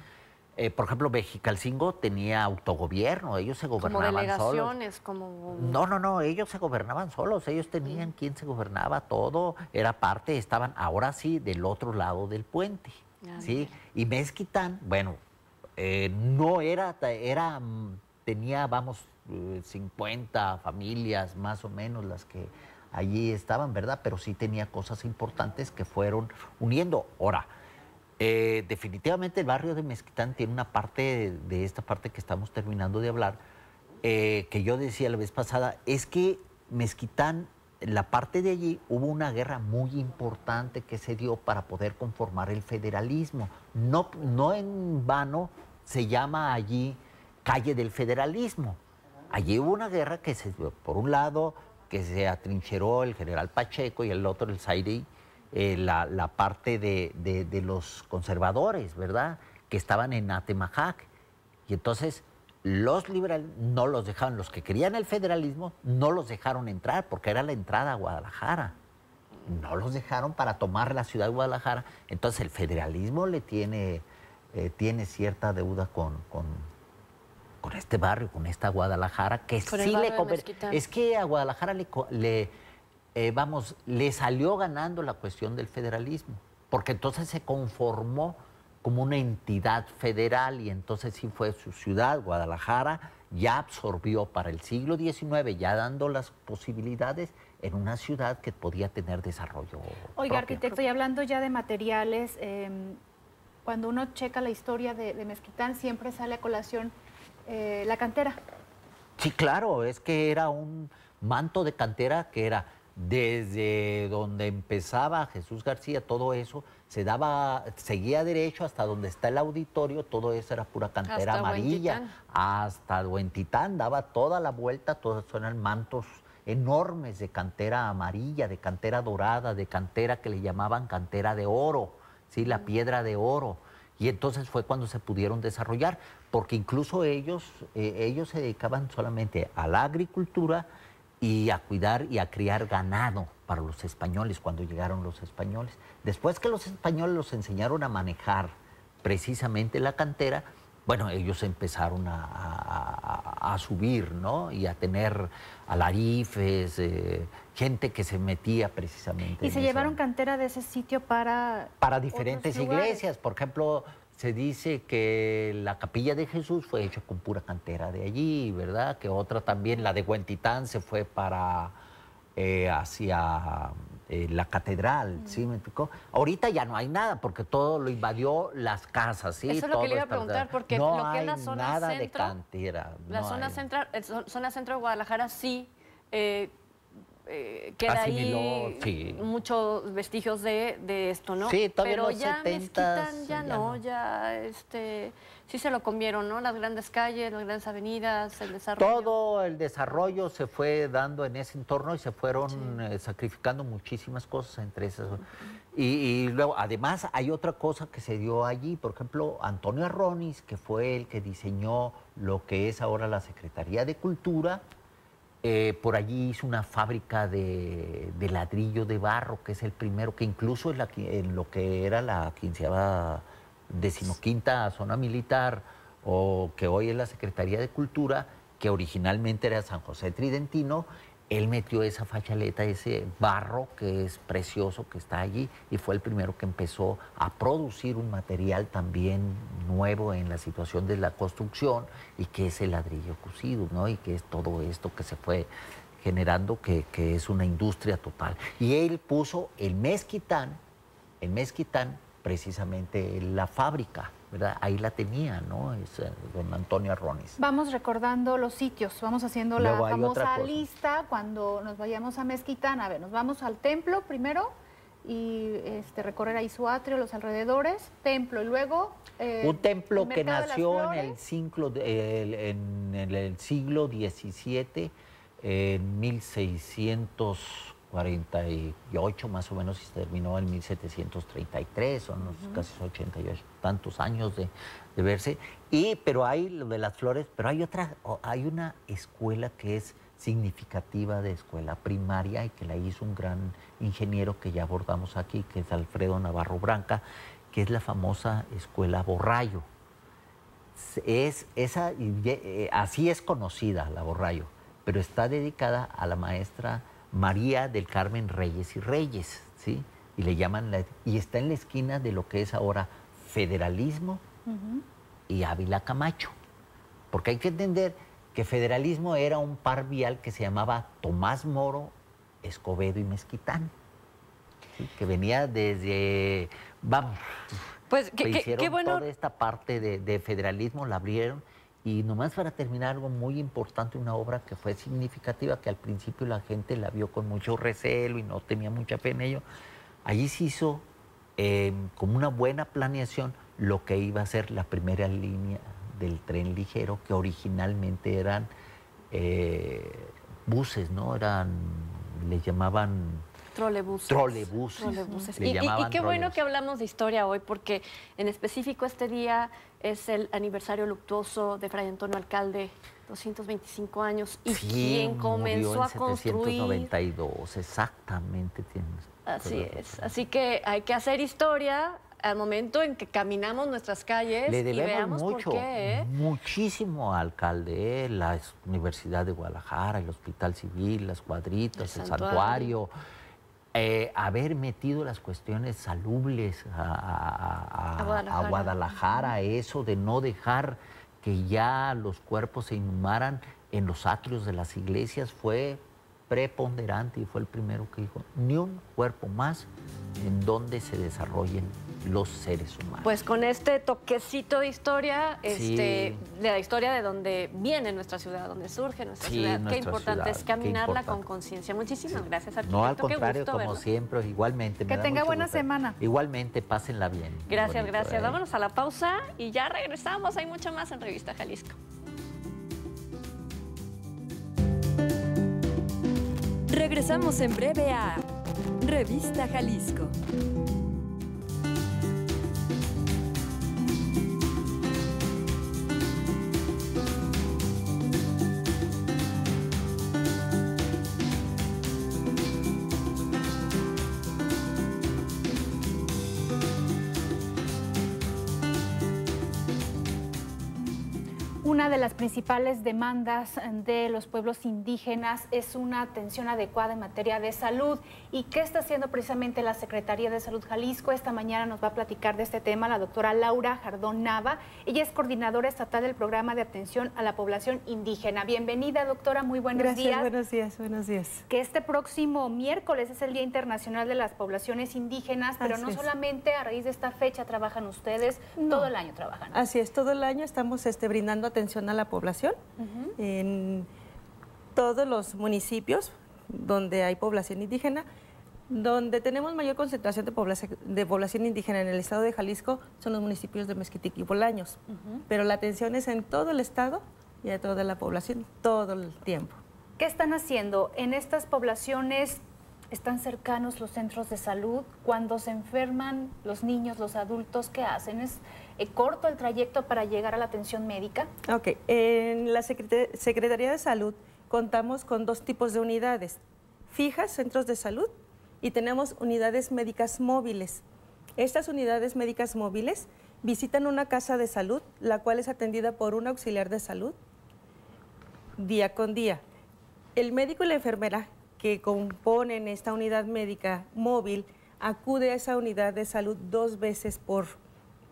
eh, por ejemplo, Mexicalcingo tenía autogobierno, ellos se gobernaban como delegaciones, Como... No, no, no, ellos se gobernaban solos, ellos tenían quién quien se gobernaba todo, era parte, estaban ahora sí del otro lado del puente. Ah, ¿sí? Y Mezquitán, bueno, eh, no era, era, mm, tenía, vamos, 50 eh, familias más o menos las que allí estaban, ¿verdad? Pero sí tenía cosas importantes que fueron uniendo. Ahora, eh, definitivamente el barrio de Mezquitán tiene una parte de, esta parte que estamos terminando de hablar, eh, que yo decía la vez pasada, es que Mezquitán, la parte de allí, hubo una guerra muy importante que se dio para poder conformar el federalismo. No, no en vano se llama allí calle del federalismo. Allí hubo una guerra que se dio, por un lado, que se atrincheró el general Pacheco y el otro, el Zaire, eh, la, parte de, los conservadores, ¿verdad? Que estaban en Atemajac. Y entonces los liberales no los dejaron, los que querían el federalismo no los dejaron entrar porque era la entrada a Guadalajara. No los dejaron para tomar la ciudad de Guadalajara. Entonces el federalismo le tiene, eh, tiene cierta deuda con con este barrio, con esta Guadalajara, que sí le Es que a Guadalajara le, eh, vamos, le salió ganando la cuestión del federalismo, porque entonces se conformó como una entidad federal y entonces sí fue su ciudad, Guadalajara, ya absorbió para el siglo XIX, ya dando las posibilidades en una ciudad que podía tener desarrollo. Oiga, arquitecto, y hablando ya de materiales, em, cuando uno checa la historia de, de, Mezquitán, siempre sale a colación eh, la cantera. Sí, claro, es que era un manto de cantera que era desde donde empezaba Jesús García, todo eso, se daba, seguía derecho hasta donde está el auditorio, todo eso era pura cantera hasta amarilla, hasta Duentitán, daba toda la vuelta, todos eran mantos enormes de cantera amarilla, de cantera dorada, de cantera que le llamaban cantera de oro, ¿sí? la mm. piedra de oro. Y entonces fue cuando se pudieron desarrollar, porque incluso ellos, eh, ellos se dedicaban solamente a la agricultura y a cuidar y a criar ganado para los españoles cuando llegaron los españoles. Después que los españoles los enseñaron a manejar precisamente la cantera, bueno, ellos empezaron a, subir, ¿no? Y a tener alarifes, eh, gente que se metía precisamente. ¿Y se llevaron cantera de ese sitio para... Para diferentes iglesias, por ejemplo... Se dice que la capilla de Jesús fue hecha con pura cantera de allí, ¿verdad? Que otra también, la de Huentitán, se fue para eh, hacia eh, la catedral, ¿sí? ¿Me explicó? Ahorita ya no hay nada porque todo lo invadió las casas, ¿sí? Eso es lo que le iba a preguntar porque lo que es la zona nada de cantera. La zona, central, eh, zona centro de Guadalajara sí eh, eh, queda ahí muchos vestigios de, de, esto, ¿no? Sí, todavía Pero ya mezquitan, ya, no, ya este sí se lo comieron, ¿no? Las grandes calles, las grandes avenidas, el desarrollo. Todo el desarrollo se fue dando en ese entorno y se fueron eh, sacrificando muchísimas cosas entre esas. y, luego, además, hay otra cosa que se dio allí. Por ejemplo, Antonio Arronis, que fue el que diseñó lo que es ahora la Secretaría de Cultura, eh, por allí hizo una fábrica de, ladrillo de barro, que es el primero, que incluso es la, en lo que era la quinceava decimoquinta zona militar o que hoy es la Secretaría de Cultura, que originalmente era San José Tridentino, él metió esa fachaleta, ese barro que es precioso que está allí y fue el primero que empezó a producir un material también nuevo en la situación de la construcción y que es el ladrillo cocido, ¿no? Y que es todo esto que se fue generando, que, que es una industria total. Y él puso el mezquitán, el mezquitán precisamente la fábrica, ¿verdad? Ahí la tenía, ¿no? Es eh, don Antonio Arrones. Vamos recordando los sitios, vamos haciendo la famosa lista cuando nos vayamos a Mezquitán. A ver, nos vamos al templo primero y este, recorrer ahí su atrio, los alrededores, templo y luego... Eh, un templo que nació en el, siglo, en, XVII, en 48 más o menos y se terminó en 1733, son los casi 88 tantos años de, verse. Y, pero hay lo de las flores, pero hay otra, hay una escuela que es significativa de escuela primaria y que la hizo un gran ingeniero que ya abordamos aquí, que es Alfredo Navarro Branca, que es la famosa escuela Borrayo. Es, esa, eh, así es conocida la Borrayo, pero está dedicada a la maestra María del Carmen Reyes y Reyes, ¿sí? Y le llaman, y está en la esquina de lo que es ahora federalismo y Ávila Camacho. Porque hay que entender que federalismo era un par vial que se llamaba Tomás Moro, Escobedo y Mezquitán, que venía desde, vamos, pues, esta parte de federalismo, la abrieron y nomás para terminar, algo muy importante, una obra que fue significativa, que al principio la gente la vio con mucho recelo y no tenía mucha fe en ello. Allí se hizo, em, como una buena planeación, lo que iba a ser la primera línea del tren ligero, que originalmente eran eh, buses, ¿no? Eran, le llamaban Trolebuses. Trolebuses. y, qué bueno que hablamos de historia hoy, porque en específico este día es el aniversario luctuoso de Fray Antonio Alcalde, 225 años, y quien comenzó a construir. 792, exactamente. Así es. Así que hay que hacer historia al momento en que caminamos nuestras calles y veamos mucho, por qué. ¿eh? Muchísimo alcalde, ¿eh? la Universidad de Guadalajara, el Hospital Civil, las cuadritas, el, santuario eh, haber metido las cuestiones salubles a, Guadalajara. eso de no dejar que ya los cuerpos se inhumaran en los atrios de las iglesias fue preponderante y fue el primero que dijo, ni un cuerpo más en donde se desarrollen los seres humanos. Pues con este toquecito de historia, este, de la historia de donde viene nuestra ciudad, donde surge nuestra ciudad, qué importante es caminarla con conciencia. Muchísimas gracias, arquitecto. No, al contrario, como siempre, igualmente. Que tenga buena semana. Igualmente, pásenla bien. Gracias, gracias. ¿eh? Vámonos a la pausa y ya regresamos. Hay mucho más en Revista Jalisco. Regresamos en breve a Revista Jalisco. Una de las principales demandas eh, de los pueblos indígenas es una atención adecuada en materia de salud. ¿Y qué está haciendo precisamente la Secretaría de Salud Jalisco? Esta mañana nos va a platicar de este tema la doctora Laura Jardón Nava. Ella es coordinadora estatal del programa de atención a la población indígena. Bienvenida, doctora. Muy buenos Gracias, Buenos días, buenos días. Que este próximo miércoles es el Día Internacional de las Poblaciones Indígenas, pero no solamente a raíz de esta fecha trabajan ustedes, todo el año trabajan. Así es, todo el año estamos este, brindando atención a la población en todos los municipios donde hay población indígena. Donde tenemos mayor concentración de población, de población indígena en el estado de Jalisco son los municipios de Mezquitic y Bolaños, pero la atención es en todo el estado y a toda la población todo el tiempo. ¿Qué están haciendo en estas poblaciones están cercanos los centros de salud. Cuando se enferman los niños, los adultos, ¿qué hacen? ¿Es eh, corto el trayecto para llegar a la atención médica? Ok, en la Secretaría de Salud contamos con dos tipos de unidades, fijas, centros de salud, y tenemos unidades médicas móviles. Estas unidades médicas móviles visitan una casa de salud, la cual es atendida por un auxiliar de salud día con día. El médico y la enfermera que componen esta unidad médica móvil acude a esa unidad de salud dos veces por,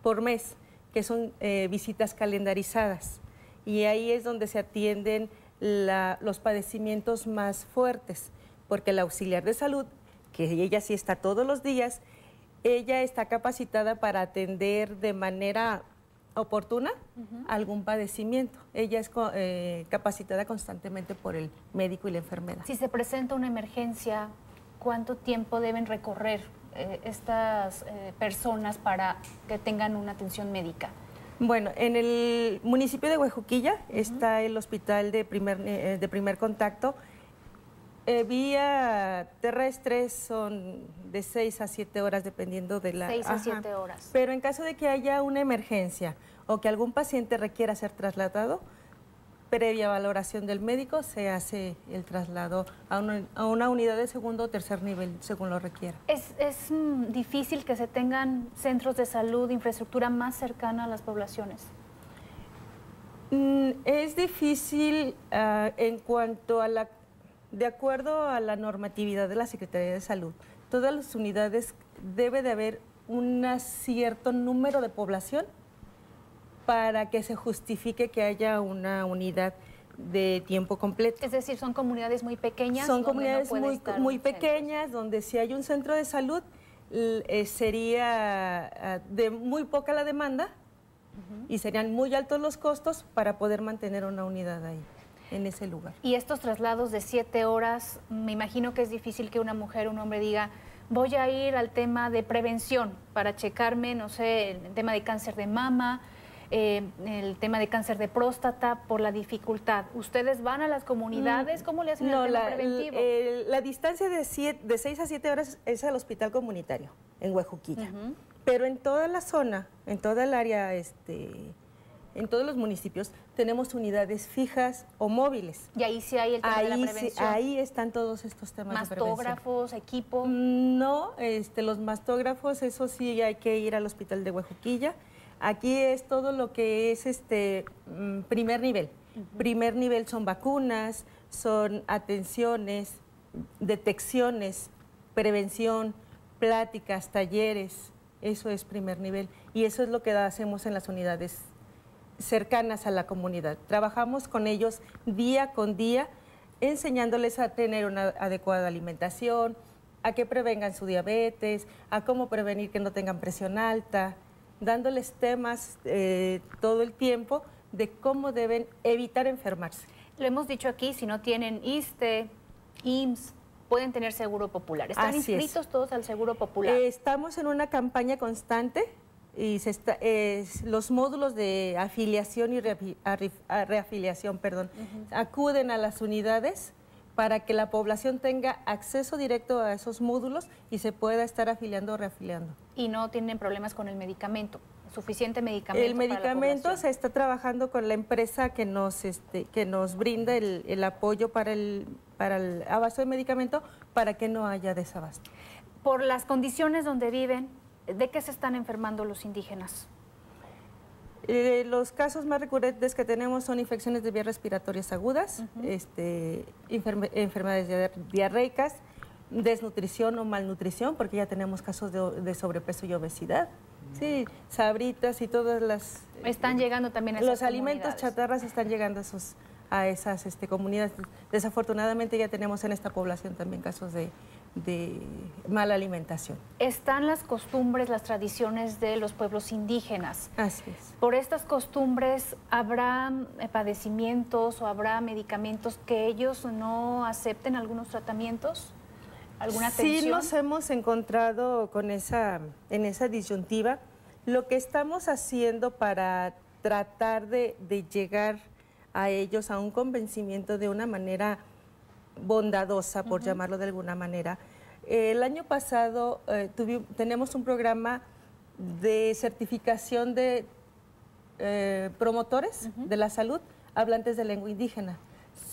por mes, que son eh, visitas calendarizadas. Y ahí es donde se atienden los padecimientos más fuertes, porque la auxiliar de salud, que ella sí está todos los días, ella está capacitada para atender de manera oportuna algún padecimiento. Ella es eh, capacitada constantemente por el médico y la enfermera. Si se presenta una emergencia, ¿cuánto tiempo deben recorrer eh, estas eh, personas para que tengan una atención médica? Bueno, en el municipio de Huejuquilla está el hospital de primer, de primer contacto eh, vía terrestre son de 6 a 7 horas dependiendo de la... 6 a 7 horas. Pero en caso de que haya una emergencia o que algún paciente requiera ser trasladado, previa valoración del médico se hace el traslado a una, unidad de segundo o tercer nivel, según lo requiera. ¿Es, mm, difícil que se tengan centros de salud, infraestructura más cercana a las poblaciones? Mm, es difícil ah, en cuanto a la de acuerdo a la normatividad de la Secretaría de Salud, todas las unidades debe de haber un cierto número de población para que se justifique que haya una unidad de tiempo completo. Es decir, son comunidades muy pequeñas. Son comunidades muy, pequeñas donde si hay un centro de salud eh, sería ah, de muy poca la demanda y serían muy altos los costos para poder mantener una unidad ahí en ese lugar. Y estos traslados de siete horas, me imagino que es difícil que una mujer o un hombre diga, voy a ir al tema de prevención para checarme, no sé, el tema de cáncer de mama, eh, el tema de cáncer de próstata por la dificultad. ¿Ustedes van a las comunidades? Mm, ¿Cómo le hacen el tema preventivo? Eh, la distancia de, de seis a siete horas es al hospital comunitario en Huejuquilla. Pero en toda la zona, en toda el área este, en todos los municipios tenemos unidades fijas o móviles. Y ahí sí hay el tema de la prevención. ahí están todos estos temas mastógrafos, equipo. Mm, no, este, los mastógrafos, eso sí hay que ir al hospital de Huejuquilla. Aquí es todo lo que es este mm, primer nivel. Primer nivel son vacunas, son atenciones, detecciones, prevención, pláticas, talleres. Eso es primer nivel y eso es lo que hacemos en las unidades cercanas a la comunidad. Trabajamos con ellos día con día, enseñándoles a tener una adecuada alimentación, a que prevengan su diabetes, a cómo prevenir que no tengan presión alta, dándoles temas eh, todo el tiempo de cómo deben evitar enfermarse. Lo hemos dicho aquí, si no tienen ISTE, IMSS, pueden tener seguro popular. ¿Están inscritos todos al seguro popular? estamos en una campaña constante y los módulos de afiliación y reafiliación perdón, acuden a las unidades para que la población tenga acceso directo a esos módulos y se pueda estar afiliando o reafiliando. Y no tienen problemas con el medicamento, suficiente medicamento. El medicamento se está trabajando con la empresa que nos, este, que nos brinda el, apoyo para el, para el abasto de medicamento para que no haya desabasto. Por las condiciones donde viven, ¿De qué se están enfermando los indígenas? Eh, los casos más recurrentes que tenemos son infecciones de vías respiratorias agudas, este, enfermedades diarreicas, desnutrición o malnutrición, porque ya tenemos casos de, sobrepeso y obesidad. Mm. Sí, sabritas y todas las... Están llegando también a esas Los alimentos chatarras están llegando a, esos, a esas este, comunidades. Desafortunadamente ya tenemos en esta población también casos de de mala alimentación. Están las costumbres, las tradiciones de los pueblos indígenas. Así es. Por estas costumbres habrá eh, padecimientos o habrá medicamentos que ellos no acepten algunos tratamientos. ¿Alguna atención? Sí, nos hemos encontrado con esa en esa disyuntiva. Lo que estamos haciendo para tratar de llegar a ellos a un convencimiento de una manera bondadosa, por llamarlo de alguna manera. el año pasado eh, tenemos un programa de certificación de eh, promotores de la salud hablantes de lengua indígena.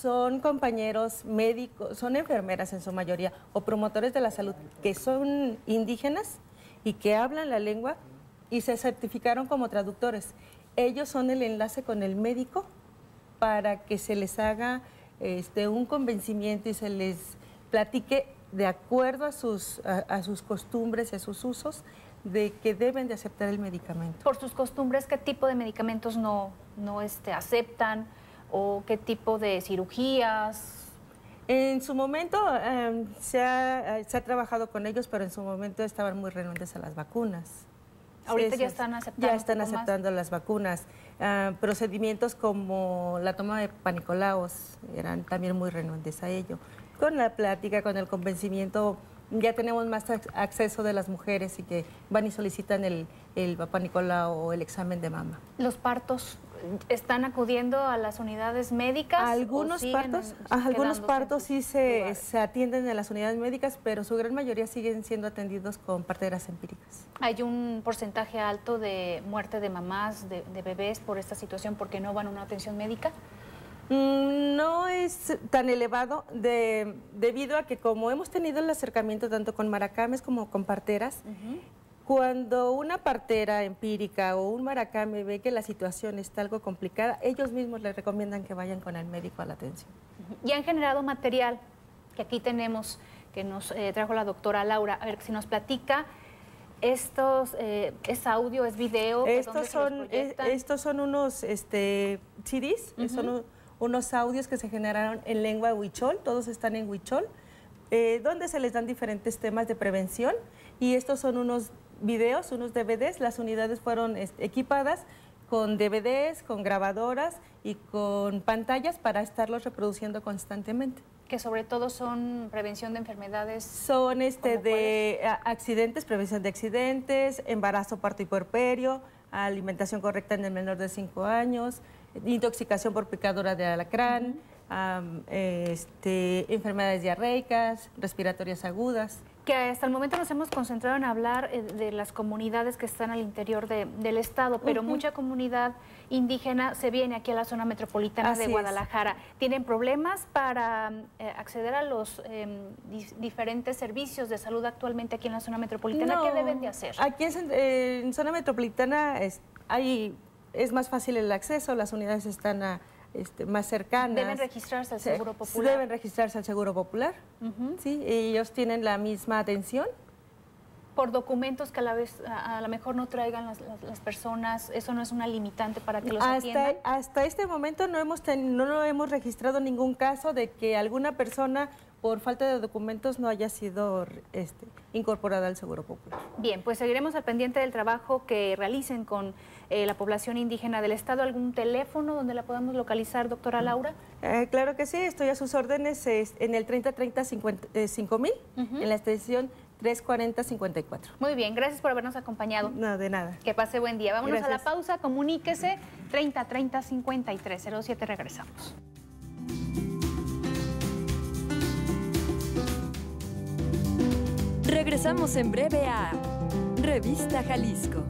Son compañeros médicos, son enfermeras en su mayoría, o promotores de la salud que son indígenas y que hablan la lengua y se certificaron como traductores. Ellos son el enlace con el médico para que se les haga este, un convencimiento y se les platique de acuerdo a sus, costumbres y a sus usos de que deben de aceptar el medicamento. Por sus costumbres, ¿qué tipo de medicamentos no, no este, aceptan o qué tipo de cirugías? En su momento em, se, ha, trabajado con ellos, pero en su momento estaban muy renuentes a las vacunas. Ahorita ya están aceptando. Ya están aceptando las vacunas. Ah, procedimientos como la toma de panicolaos eran también muy renuentes a ello. Con la plática, con el convencimiento, ya tenemos más acceso de las mujeres y que van y solicitan el, el papá o el examen de mama. ¿Los partos ¿Están acudiendo a las unidades médicas? Algunos partos, algunos partos sí se, atienden en las unidades médicas, pero su gran mayoría siguen siendo atendidos con parteras empíricas. Hay un porcentaje alto de muerte de mamás, de, bebés por esta situación porque no van a una atención médica. Mm, no es tan elevado debido a que como hemos tenido el acercamiento tanto con maracames como con parteras, cuando una partera empírica o un maracame ve que la situación está algo complicada, ellos mismos le recomiendan que vayan con el médico a la atención. Y han generado material que aquí tenemos, que nos eh, trajo la doctora Laura. A ver, si nos platica, estos, eh, ¿es audio, es video? Estos, son, eh, estos son unos este, CDs, son unos audios que se generaron en lengua huichol, todos están en huichol. donde se les dan diferentes temas de prevención y estos son unos videos, unos DVDs. Las unidades fueron este, equipadas con DVDs, con grabadoras y con pantallas para estarlos reproduciendo constantemente. Que sobre todo son prevención de enfermedades. Son este de accidentes, prevención de accidentes, embarazo, parto y puerperio, alimentación correcta en el menor de 5 años, intoxicación por picadura de alacrán, este, enfermedades diarreicas, respiratorias agudas que hasta el momento nos hemos concentrado en hablar eh, de las comunidades que están al interior del estado, pero mucha comunidad indígena se viene aquí a la zona metropolitana de Guadalajara. Tienen problemas para eh, acceder a los em, diferentes servicios de salud actualmente aquí en la zona metropolitana. ¿Qué deben de hacer? Aquí en zona metropolitana hay, es más fácil el acceso, las unidades están a este, más cercanas. ¿Deben registrarse al Seguro Popular? Deben registrarse al Seguro Popular, ellos tienen la misma atención. Por documentos que a la vez, a, lo mejor no traigan las, las, personas, ¿eso no es una limitante para que los hasta, Hasta este momento no hemos, no no hemos registrado ningún caso de que alguna persona por falta de documentos no haya sido este, incorporada al Seguro Popular. Bien, pues seguiremos al pendiente del trabajo que realicen con eh, la población indígena del Estado. ¿Algún teléfono donde la podamos localizar, doctora mm. Laura? Eh, claro que sí, estoy a sus órdenes en el 3030-5000, eh, en la extensión 340-54. Muy bien, gracias por habernos acompañado. No, de nada. Que pase buen día. Vámonos a la pausa, comuníquese 30 5307 regresamos. Regresamos en breve a Revista Jalisco.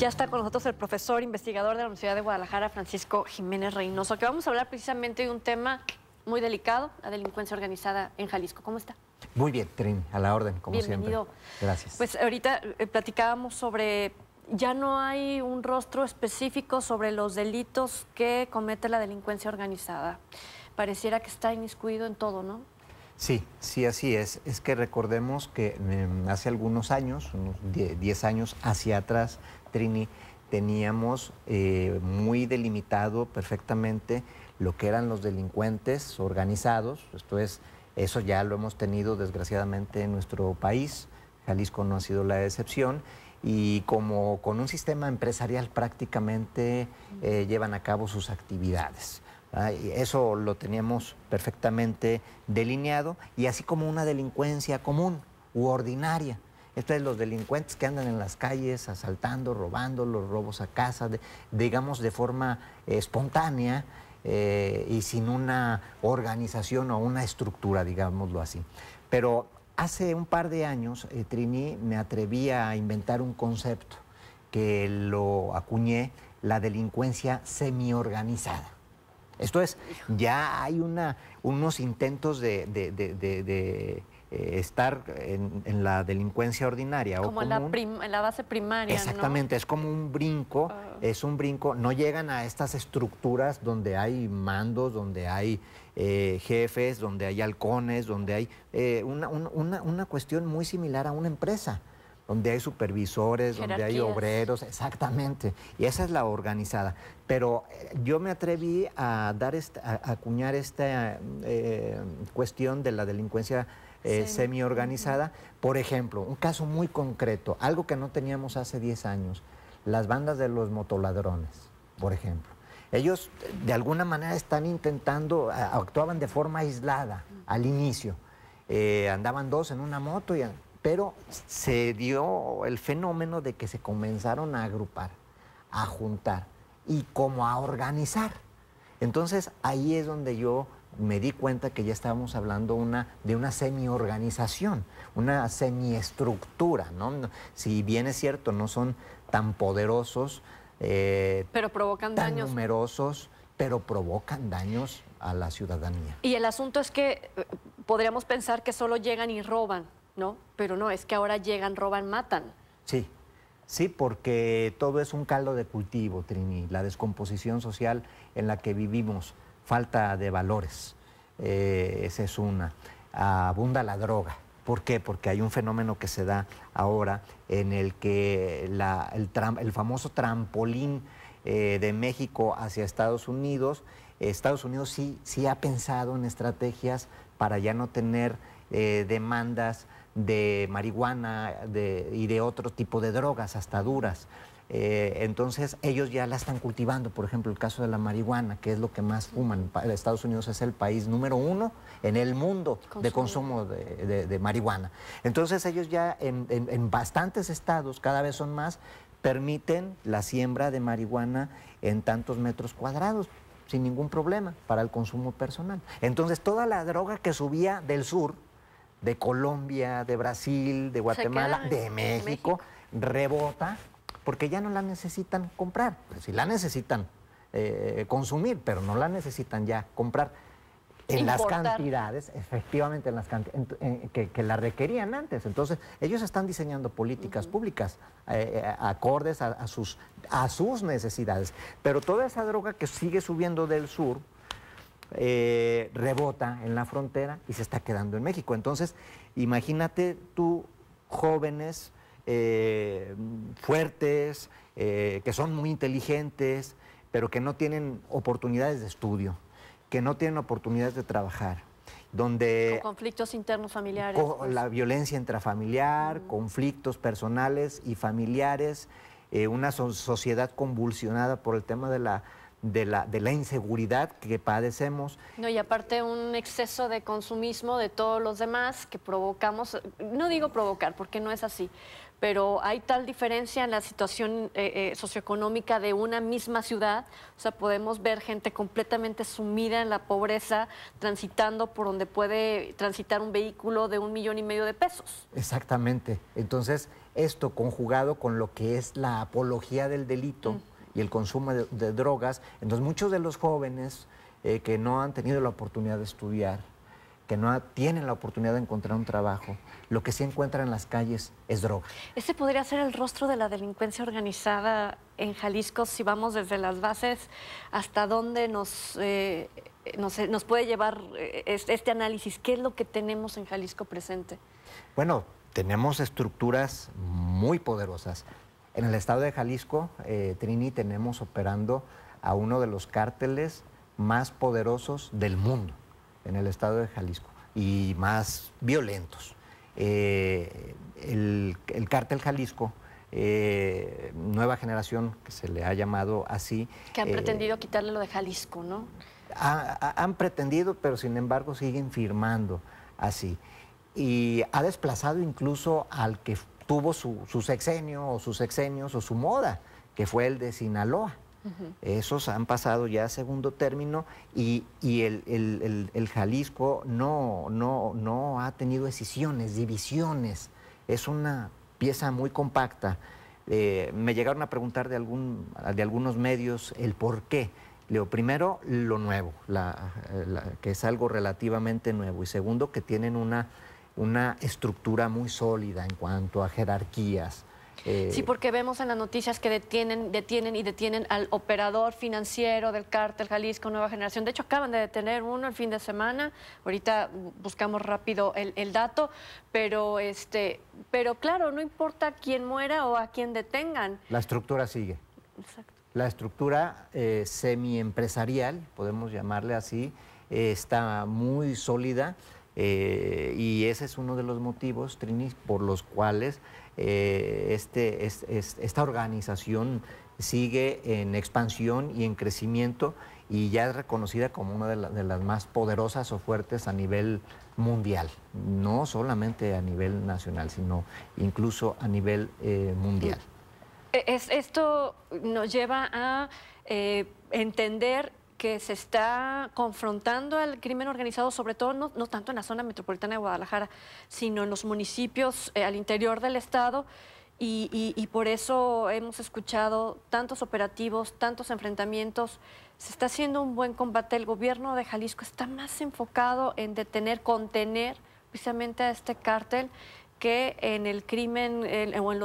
Ya está con nosotros el profesor investigador de la Universidad de Guadalajara, Francisco Jiménez Reynoso, que vamos a hablar precisamente de un tema muy delicado, la delincuencia organizada en Jalisco. ¿Cómo está? Muy bien, Trin, a la orden, como siempre. Bienvenido. Gracias. Pues ahorita eh, platicábamos sobre, ya no hay un rostro específico sobre los delitos que comete la delincuencia organizada. Pareciera que está inmiscuido en todo, ¿no? Sí, sí, así es. Es que recordemos que em, hace algunos años, unos 10 años hacia atrás, Trini, teníamos eh, muy delimitado perfectamente lo que eran los delincuentes organizados, esto es, eso ya lo hemos tenido desgraciadamente en nuestro país, Jalisco no ha sido la excepción, y como con un sistema empresarial prácticamente eh, llevan a cabo sus actividades. Eso lo teníamos perfectamente delineado, y así como una delincuencia común u ordinaria. Esto es los delincuentes que andan en las calles asaltando, robando, los robos a casa, digamos de forma eh, espontánea eh, y sin una organización o una estructura, digámoslo así. Pero hace un par de años, eh, Trini, me atreví a inventar un concepto que lo acuñé, la delincuencia semiorganizada. Esto es, ya hay unos intentos de eh, estar en, la delincuencia ordinaria. Como, o la, en la base primaria. Exactamente, es como un brinco, ah. es un brinco, no llegan a estas estructuras donde hay mandos, donde hay eh, jefes, donde hay halcones, donde hay eh, una, cuestión muy similar a una empresa donde hay supervisores, donde hay obreros, exactamente. Y esa es la organizada. Pero yo me atreví a, dar esta, a acuñar esta cuestión de la delincuencia eh, semi-organizada. Por ejemplo, un caso muy concreto, algo que no teníamos hace 10 años, las bandas de los motoladrones, por ejemplo. Ellos de alguna manera están intentando, actuaban de forma aislada al inicio. Eh, andaban dos en una moto, y, pero se dio el fenómeno de que se comenzaron a agrupar, a juntar y como a organizar. Entonces ahí es donde yo me di cuenta que ya estábamos hablando de una semi-organización, una semiestructura, ¿no? Si bien es cierto, no son tan poderosos, eh, pero provocan daños. numerosos, pero provocan daños a la ciudadanía. Y el asunto es que eh, podríamos pensar que solo llegan y roban, ¿no? Pero no, es que ahora llegan, roban, matan. Sí, Sí, porque todo es un caldo de cultivo, Trini, la descomposición social en la que vivimos falta de valores. Eh, esa es una. Abunda la droga. ¿Por qué? Porque hay un fenómeno que se da ahora en el que el, famoso trampolín eh, de México hacia Estados Unidos, Estados Unidos sí, sí ha pensado en estrategias para ya no tener eh, demandas de marihuana y de otro tipo de drogas, hasta duras. Eh, entonces ellos ya la están cultivando, por ejemplo el caso de la marihuana, que es lo que más fuman. Estados Unidos es el país número uno en el mundo de consumo de, marihuana. Entonces ellos ya en, bastantes estados, cada vez son más, permiten la siembra de marihuana en tantos metros cuadrados sin ningún problema para el consumo personal. Entonces toda la droga que subía del sur, de Colombia, de Brasil, de Guatemala, de México, rebota porque ya no la necesitan comprar. Pues, sí la necesitan eh, consumir, pero no la necesitan ya comprar. En las cantidades, efectivamente, en las que, la requerían antes. Entonces, ellos están diseñando políticas públicas eh, eh, acordes a, sus, a sus necesidades. Pero toda esa droga que sigue subiendo del sur, rebota en la frontera y se está quedando en México. Entonces, imagínate tú, jóvenes eh, fuertes, eh, que son muy inteligentes, pero que no tienen oportunidades de estudio, que no tienen oportunidades de trabajar. Donde conflictos internos familiares. Con pues. La violencia intrafamiliar, conflictos personales y familiares, eh, una sociedad convulsionada por el tema de la, de la, de la, inseguridad que padecemos. No, y aparte un exceso de consumismo de todos los demás que provocamos, no digo provocar porque no es así, pero hay tal diferencia en la situación eh, eh, socioeconómica de una misma ciudad, o sea, podemos ver gente completamente sumida en la pobreza, transitando por donde puede transitar un vehículo de un millón y medio de pesos. Exactamente. Entonces, esto conjugado con lo que es la apología del delito mm. y el consumo de, drogas, entonces muchos de los jóvenes eh, que no han tenido la oportunidad de estudiar, que no tienen la oportunidad de encontrar un trabajo, lo que sí encuentran en las calles es droga. Ese podría ser el rostro de la delincuencia organizada en Jalisco si vamos desde las bases hasta dónde nos, eh, puede llevar eh, este análisis. ¿Qué es lo que tenemos en Jalisco presente? Bueno, tenemos estructuras muy poderosas. En el estado de Jalisco, eh, Trini, tenemos operando a uno de los cárteles más poderosos del mundo en el estado de Jalisco y más violentos. Eh, el, cártel Jalisco, eh, nueva generación, que se le ha llamado así. Que han eh, pretendido quitarle lo de Jalisco, ¿no? han pretendido, pero sin embargo siguen firmando así. Y ha desplazado incluso al que tuvo su, su sexenio o sus sexenios o su moda, que fue el de Sinaloa. Esos han pasado ya a segundo término y, el, Jalisco no, no, ha tenido decisiones, divisiones. Es una pieza muy compacta. Eh, me llegaron a preguntar de, algún, de algunos medios el por qué. Leo, primero, lo nuevo, que es algo relativamente nuevo. Y segundo, que tienen una estructura muy sólida en cuanto a jerarquías Sí, porque vemos en las noticias que detienen, detienen y detienen al operador financiero del cártel Jalisco Nueva Generación. De hecho, acaban de detener uno el fin de semana. Ahorita buscamos rápido el, dato, pero este, pero claro, no importa quién muera o a quién detengan. La estructura sigue. Exacto. La estructura eh, semi podemos llamarle así, eh, está muy sólida eh, y ese es uno de los motivos, Trini, por los cuales eh, este, esta organización sigue en expansión y en crecimiento y ya es reconocida como una de, de, las más poderosas o fuertes a nivel mundial, no solamente a nivel nacional, sino incluso a nivel eh, mundial. E, esto nos lleva a eh, entender que se está confrontando al crimen organizado, sobre todo no, tanto en la zona metropolitana de Guadalajara, sino en los municipios eh, al interior del Estado. Y, y, por eso hemos escuchado tantos operativos, tantos enfrentamientos. Se está haciendo un buen combate. El gobierno de Jalisco está más enfocado en detener, contener precisamente a este cártel que en el crimen o en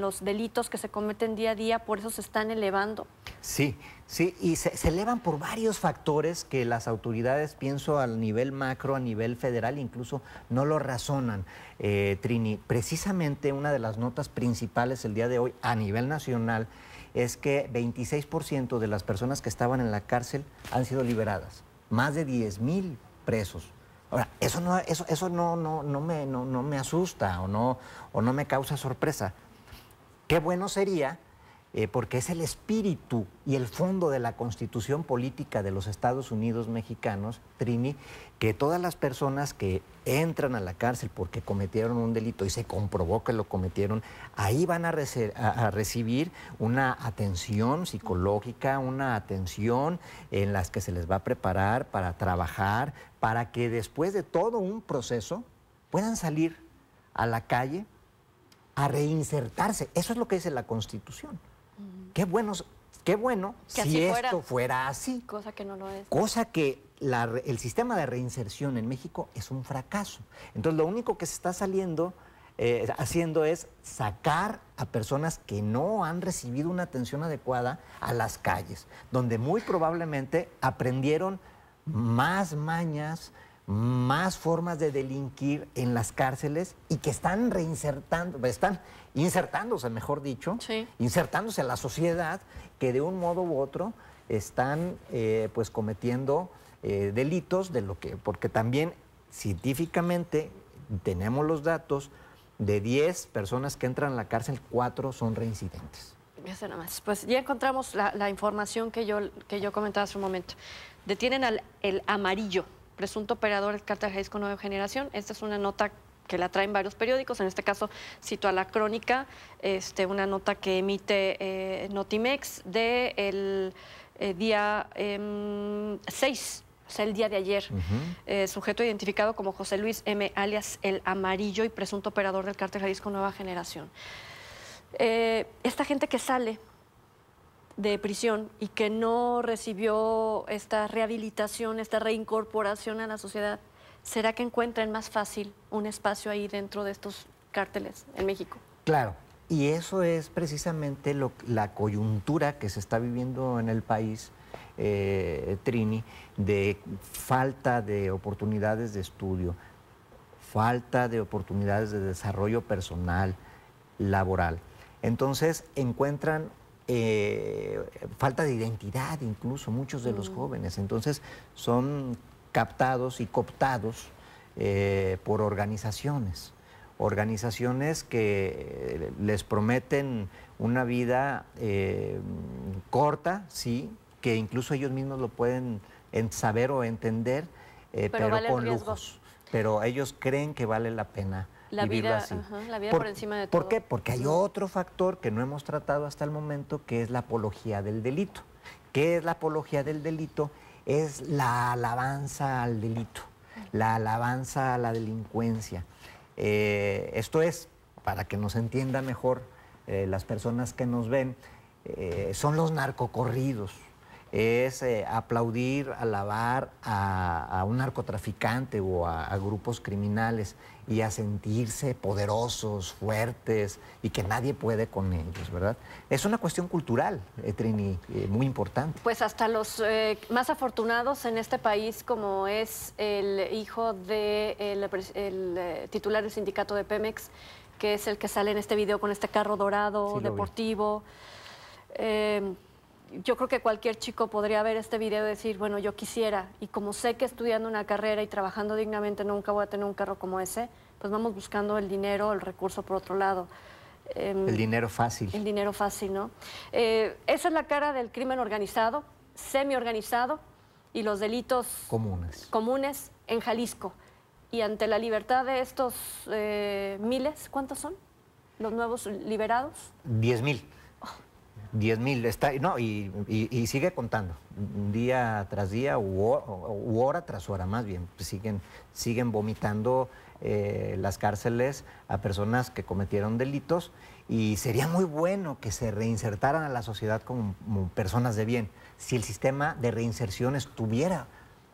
los, delitos que se cometen día a día, por eso se están elevando. Sí, sí, y se, elevan por varios factores que las autoridades, pienso al nivel macro, a nivel federal, incluso no lo razonan. Eh, Trini, precisamente una de las notas principales el día de hoy a nivel nacional es que 26% de las personas que estaban en la cárcel han sido liberadas, más de 10 mil presos. Ahora, eso no, eso, eso no, no, no, me, no, no me asusta o no, o no me causa sorpresa. Qué bueno sería, eh, porque es el espíritu y el fondo de la constitución política de los Estados Unidos mexicanos, Trini, que todas las personas que entran a la cárcel porque cometieron un delito y se comprobó que lo cometieron, ahí van a, recibir una atención psicológica, una atención en las que se les va a preparar para trabajar, para que después de todo un proceso puedan salir a la calle a reinsertarse. Eso es lo que dice la Constitución. Qué buenos Qué bueno si esto fuera así. Cosa que no lo es. Cosa que el sistema de reinserción en México es un fracaso. Entonces lo único que se está saliendo, eh, haciendo es sacar a personas que no han recibido una atención adecuada a las calles, donde muy probablemente aprendieron más mañas, más formas de delinquir en las cárceles y que están reinsertando, pues, están insertándose, mejor dicho, insertándose a la sociedad que de un modo u otro están eh, pues cometiendo eh, delitos, de lo que, porque también científicamente tenemos los datos, de 10 personas que entran a la cárcel, 4 son reincidentes. Pues ya encontramos la, información que yo, que yo comentaba hace un momento. Detienen al el amarillo, presunto operador del cártel Jalisco Nueva Generación. Esta es una nota que la traen varios periódicos, en este caso cito a la crónica, este, una nota que emite eh, Notimex del de eh, día 6 em, o sea, el día de ayer. Eh, sujeto identificado como José Luis M., alias El Amarillo y presunto operador del cártel Jalisco Nueva Generación. Eh, esta gente que sale de prisión y que no recibió esta rehabilitación, esta reincorporación a la sociedad, ¿será que encuentran más fácil un espacio ahí dentro de estos cárteles en México? Claro, y eso es precisamente lo, la coyuntura que se está viviendo en el país eh, Trini, de falta de oportunidades de estudio, falta de oportunidades de desarrollo personal, laboral. Entonces encuentran eh, falta de identidad incluso muchos de los mm. jóvenes. Entonces son captados y cooptados eh, por organizaciones, organizaciones que les prometen una vida corta, sí, que incluso ellos mismos lo pueden saber o entender, eh, pero, con lujos. Pero ellos creen que vale la pena la vida, así. la vida por, encima de todo. ¿Por qué? Porque hay otro factor que no hemos tratado hasta el momento, que es la apología del delito. ¿Qué es la apología del delito? Es la alabanza al delito, la alabanza a la delincuencia. Eh, esto es, para que nos entienda mejor eh, las personas que nos ven, son los narcocorridos es eh, aplaudir, alabar a, un narcotraficante o a, grupos criminales y a sentirse poderosos, fuertes y que nadie puede con ellos, ¿verdad? Es una cuestión cultural, eh, Trini, eh, muy importante. Pues hasta los más afortunados en este país, como es el hijo del de el, titular del sindicato de Pemex, que es el que sale en este video con este carro dorado, deportivo. Em, yo creo que cualquier chico podría ver este video y decir, bueno, yo quisiera, y como sé que estudiando una carrera y trabajando dignamente nunca voy a tener un carro como ese, pues vamos buscando el dinero, el recurso por otro lado. Em, el dinero fácil. El dinero fácil, ¿no? Eh, esa es la cara del crimen organizado, semi-organizado, y los delitos comunes. comunes en Jalisco. Y ante la libertad de estos eh, miles, ¿cuántos son? los nuevos liberados? Diez mil. 10 mil, está, no, y, y, sigue contando, día tras día u, hora tras hora más bien, siguen, siguen vomitando eh, las cárceles a personas que cometieron delitos y sería muy bueno que se reinsertaran a la sociedad como, personas de bien, si el sistema de reinserción estuviera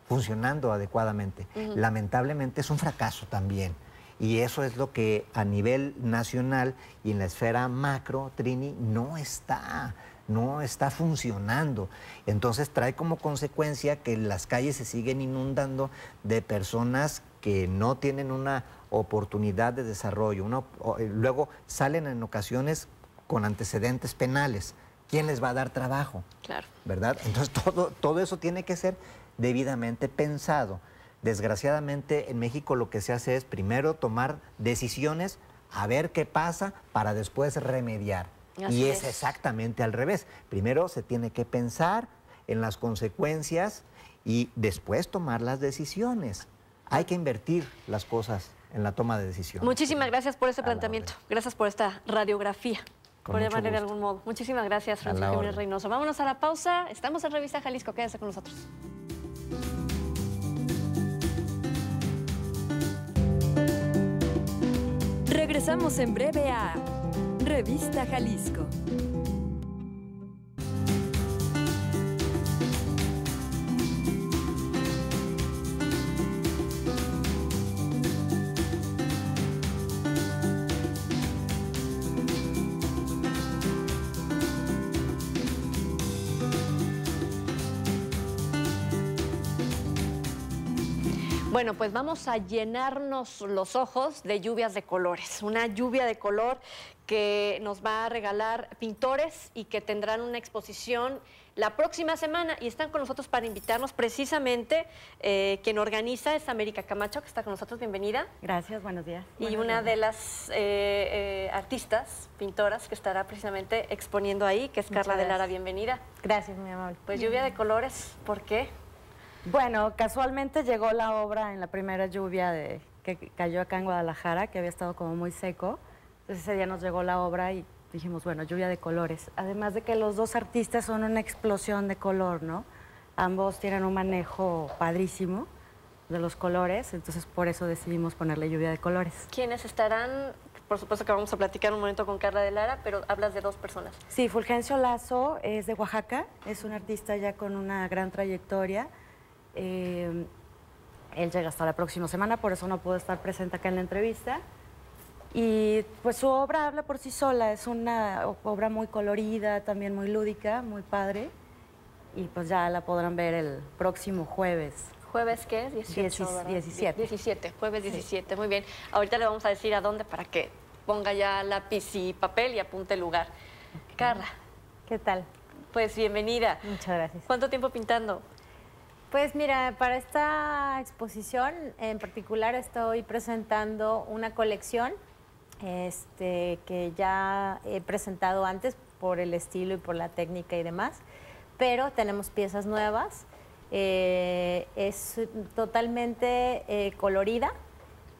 funcionando adecuadamente. Lamentablemente es un fracaso también. Y eso es lo que a nivel nacional y en la esfera macro, Trini, no está no está funcionando. Entonces trae como consecuencia que las calles se siguen inundando de personas que no tienen una oportunidad de desarrollo. Eh, luego salen en ocasiones con antecedentes penales. ¿Quién les va a dar trabajo? Claro. ¿Verdad? Entonces todo eso tiene que ser debidamente pensado. Desgraciadamente en México lo que se hace es primero tomar decisiones, a ver qué pasa para después remediar. y es, exactamente al revés. Primero se tiene que pensar en las consecuencias y después tomar las decisiones. Hay que invertir las cosas en la toma de decisiones. Muchísimas gracias por ese planteamiento. Gracias por esta radiografía. por llamarle de algún modo. Muchísimas gracias, Francisco Jiménez Reynoso. Vámonos a la pausa. Estamos en Revista Jalisco. Quédese con nosotros. Regresamos en breve a Revista Jalisco. Bueno, pues vamos a llenarnos los ojos de lluvias de colores, una lluvia de color que nos va a regalar pintores y que tendrán una exposición la próxima semana y están con nosotros para invitarnos precisamente eh, quien organiza es América Camacho, que está con nosotros, bienvenida. Gracias, buenos días. Y una de las eh, eh, artistas, pintoras, que estará precisamente exponiendo ahí, que es Carla de Lara, bienvenida. Gracias, mi amor. Pues lluvia de colores, ¿por qué? Bueno, casualmente llegó la obra en la primera lluvia que cayó acá en Guadalajara, que había estado como muy seco. Entonces ese día nos llegó la obra y dijimos, bueno, lluvia de colores. Además de que los dos artistas son una explosión de color, ¿no? Ambos tienen un manejo padrísimo de los colores, entonces por eso decidimos ponerle lluvia de colores. ¿Quiénes estarán? Por supuesto que vamos a platicar un momento con Carla de Lara, pero hablas de dos personas. Sí, Fulgencio Lazo es de Oaxaca, es un artista ya con una gran trayectoria. Eh, él llega hasta la próxima semana, por eso no pudo estar presente acá en la entrevista. Y pues su obra habla por sí sola, es una obra muy colorida, también muy lúdica, muy padre. Y pues ya la podrán ver el próximo jueves. ¿Jueves qué es? 17. 17, jueves 17, muy bien. Ahorita le vamos a decir a dónde para que ponga ya lápiz y papel y apunte el lugar. Carla. ¿Qué tal? Pues bienvenida. Muchas gracias. ¿Cuánto tiempo pintando? Pues mira, para esta exposición en particular estoy presentando una colección este, que ya he presentado antes por el estilo y por la técnica y demás, pero tenemos piezas nuevas. Eh, es totalmente eh, colorida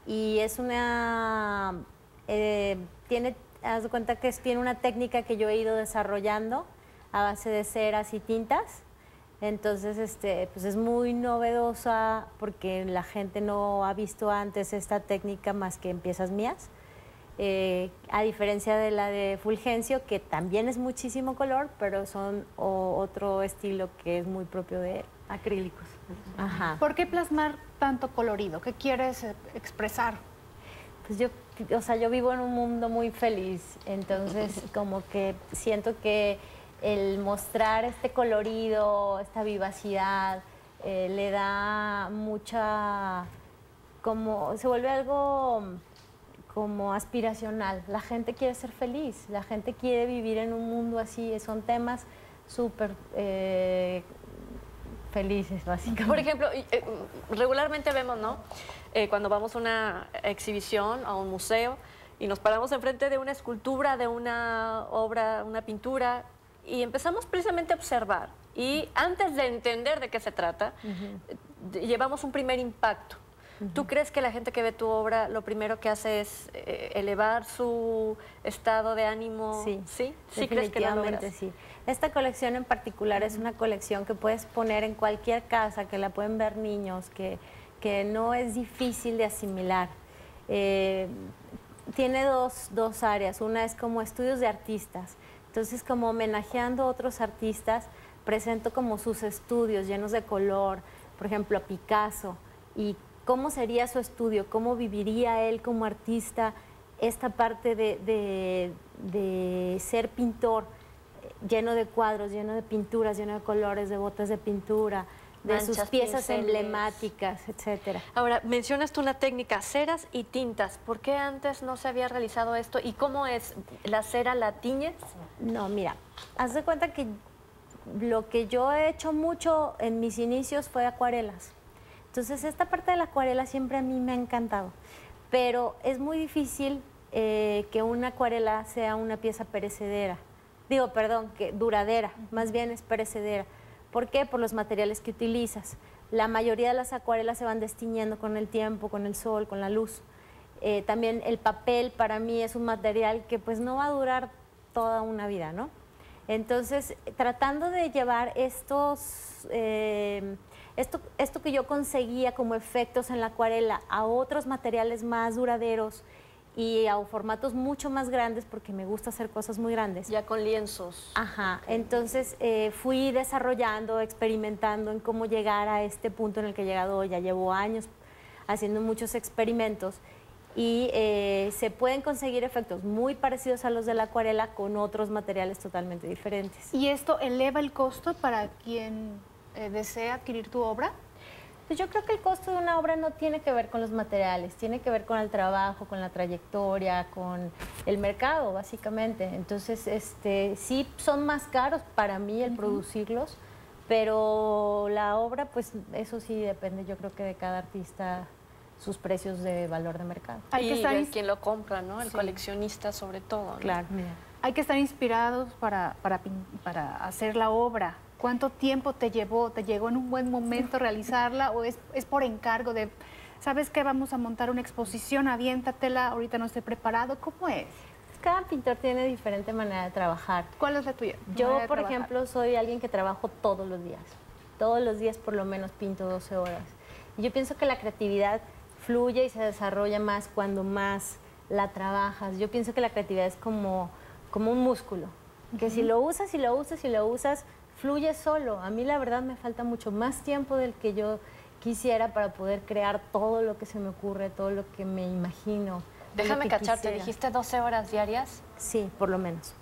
y es una... Eh, tiene, haz de cuenta que es, tiene una técnica que yo he ido desarrollando a base de ceras y tintas entonces, este, pues es muy novedosa porque la gente no ha visto antes esta técnica más que en piezas mías. Eh, a diferencia de la de Fulgencio, que también es muchísimo color, pero son otro estilo que es muy propio de Acrílicos. Ajá. ¿Por qué plasmar tanto colorido? ¿Qué quieres eh, expresar? Pues yo, o sea, yo vivo en un mundo muy feliz, entonces como que siento que el mostrar este colorido, esta vivacidad, eh, le da mucha, como, se vuelve algo mm, como aspiracional. La gente quiere ser feliz, la gente quiere vivir en un mundo así, son temas súper eh, felices, básicamente. Por ejemplo, eh, regularmente vemos, ¿no? cuando vamos a una exhibición, a un museo, y nos paramos enfrente de una escultura, de una obra, una pintura, y empezamos precisamente a observar. Y antes de entender de qué se trata, llevamos un primer impacto. ¿Tú crees que la gente que ve tu obra lo primero que hace es eh, elevar su estado de ánimo? Sí, sí, ¿Sí sí. Esta colección en particular es una colección que puedes poner en cualquier casa, que la pueden ver niños, que, que no es difícil de asimilar. Eh, tiene dos, dos áreas. Una es como estudios de artistas entonces, como homenajeando a otros artistas, presento como sus estudios llenos de color, por ejemplo, a Picasso, y cómo sería su estudio, cómo viviría él como artista esta parte de, de, de ser pintor, eh, lleno de cuadros, lleno de pinturas, lleno de colores, de botas de pintura, de sus piezas emblemáticas, etcétera. Ahora, mencionas tú una técnica, ceras y tintas. ¿Por qué antes no se había realizado esto? ¿Y cómo es? ¿La cera la tiñes? No, mira, haz de cuenta que lo que yo he hecho mucho en mis inicios fue acuarelas. Entonces, esta parte de la acuarela siempre a mí me ha encantado, pero es muy difícil eh, que una acuarela sea una pieza perecedera. Digo, perdón, que duradera, más bien es perecedera. ¿Por qué? Por los materiales que utilizas. La mayoría de las acuarelas se van destiñendo con el tiempo, con el sol, con la luz. Eh, también el papel para mí es un material que pues no va a durar toda una vida, ¿no? Entonces, tratando de llevar estos, eh, esto, esto que yo conseguía como efectos en la acuarela a otros materiales más duraderos, y a formatos mucho más grandes porque me gusta hacer cosas muy grandes. Ya con lienzos. Ajá, entonces eh, fui desarrollando, experimentando en cómo llegar a este punto en el que he llegado Ya llevo años haciendo muchos experimentos y eh, se pueden conseguir efectos muy parecidos a los de la acuarela con otros materiales totalmente diferentes. ¿Y esto eleva el costo para quien eh, desea adquirir tu obra? Pues yo creo que el costo de una obra no tiene que ver con los materiales, tiene que ver con el trabajo, con la trayectoria, con el mercado, básicamente. Entonces, este, sí son más caros para mí el producirlos, pero la obra, pues eso sí depende, yo creo que de cada artista sus precios de valor de mercado. Hay que estar y quien lo compra, ¿no? El coleccionista sobre todo. Claro. Hay que estar inspirados para, para hacer la obra, ¿Cuánto tiempo te llevó? ¿Te llegó en un buen momento realizarla o es, es por encargo de, sabes que vamos a montar una exposición, aviéntatela, ahorita no estoy preparado? ¿Cómo es? Cada pintor tiene diferente manera de trabajar. ¿Cuál es la tuya? Yo, por ejemplo, soy alguien que trabajo todos los días. Todos los días por lo menos pinto 12 horas. yo pienso que la creatividad fluye y se desarrolla más cuando más la trabajas. Yo pienso que la creatividad es como, como un músculo, que si lo usas y lo usas y lo usas, Incluye solo. A mí la verdad me falta mucho más tiempo del que yo quisiera para poder crear todo lo que se me ocurre, todo lo que me imagino. Déjame cacharte, ¿dijiste 12 horas diarias? Sí, por lo menos.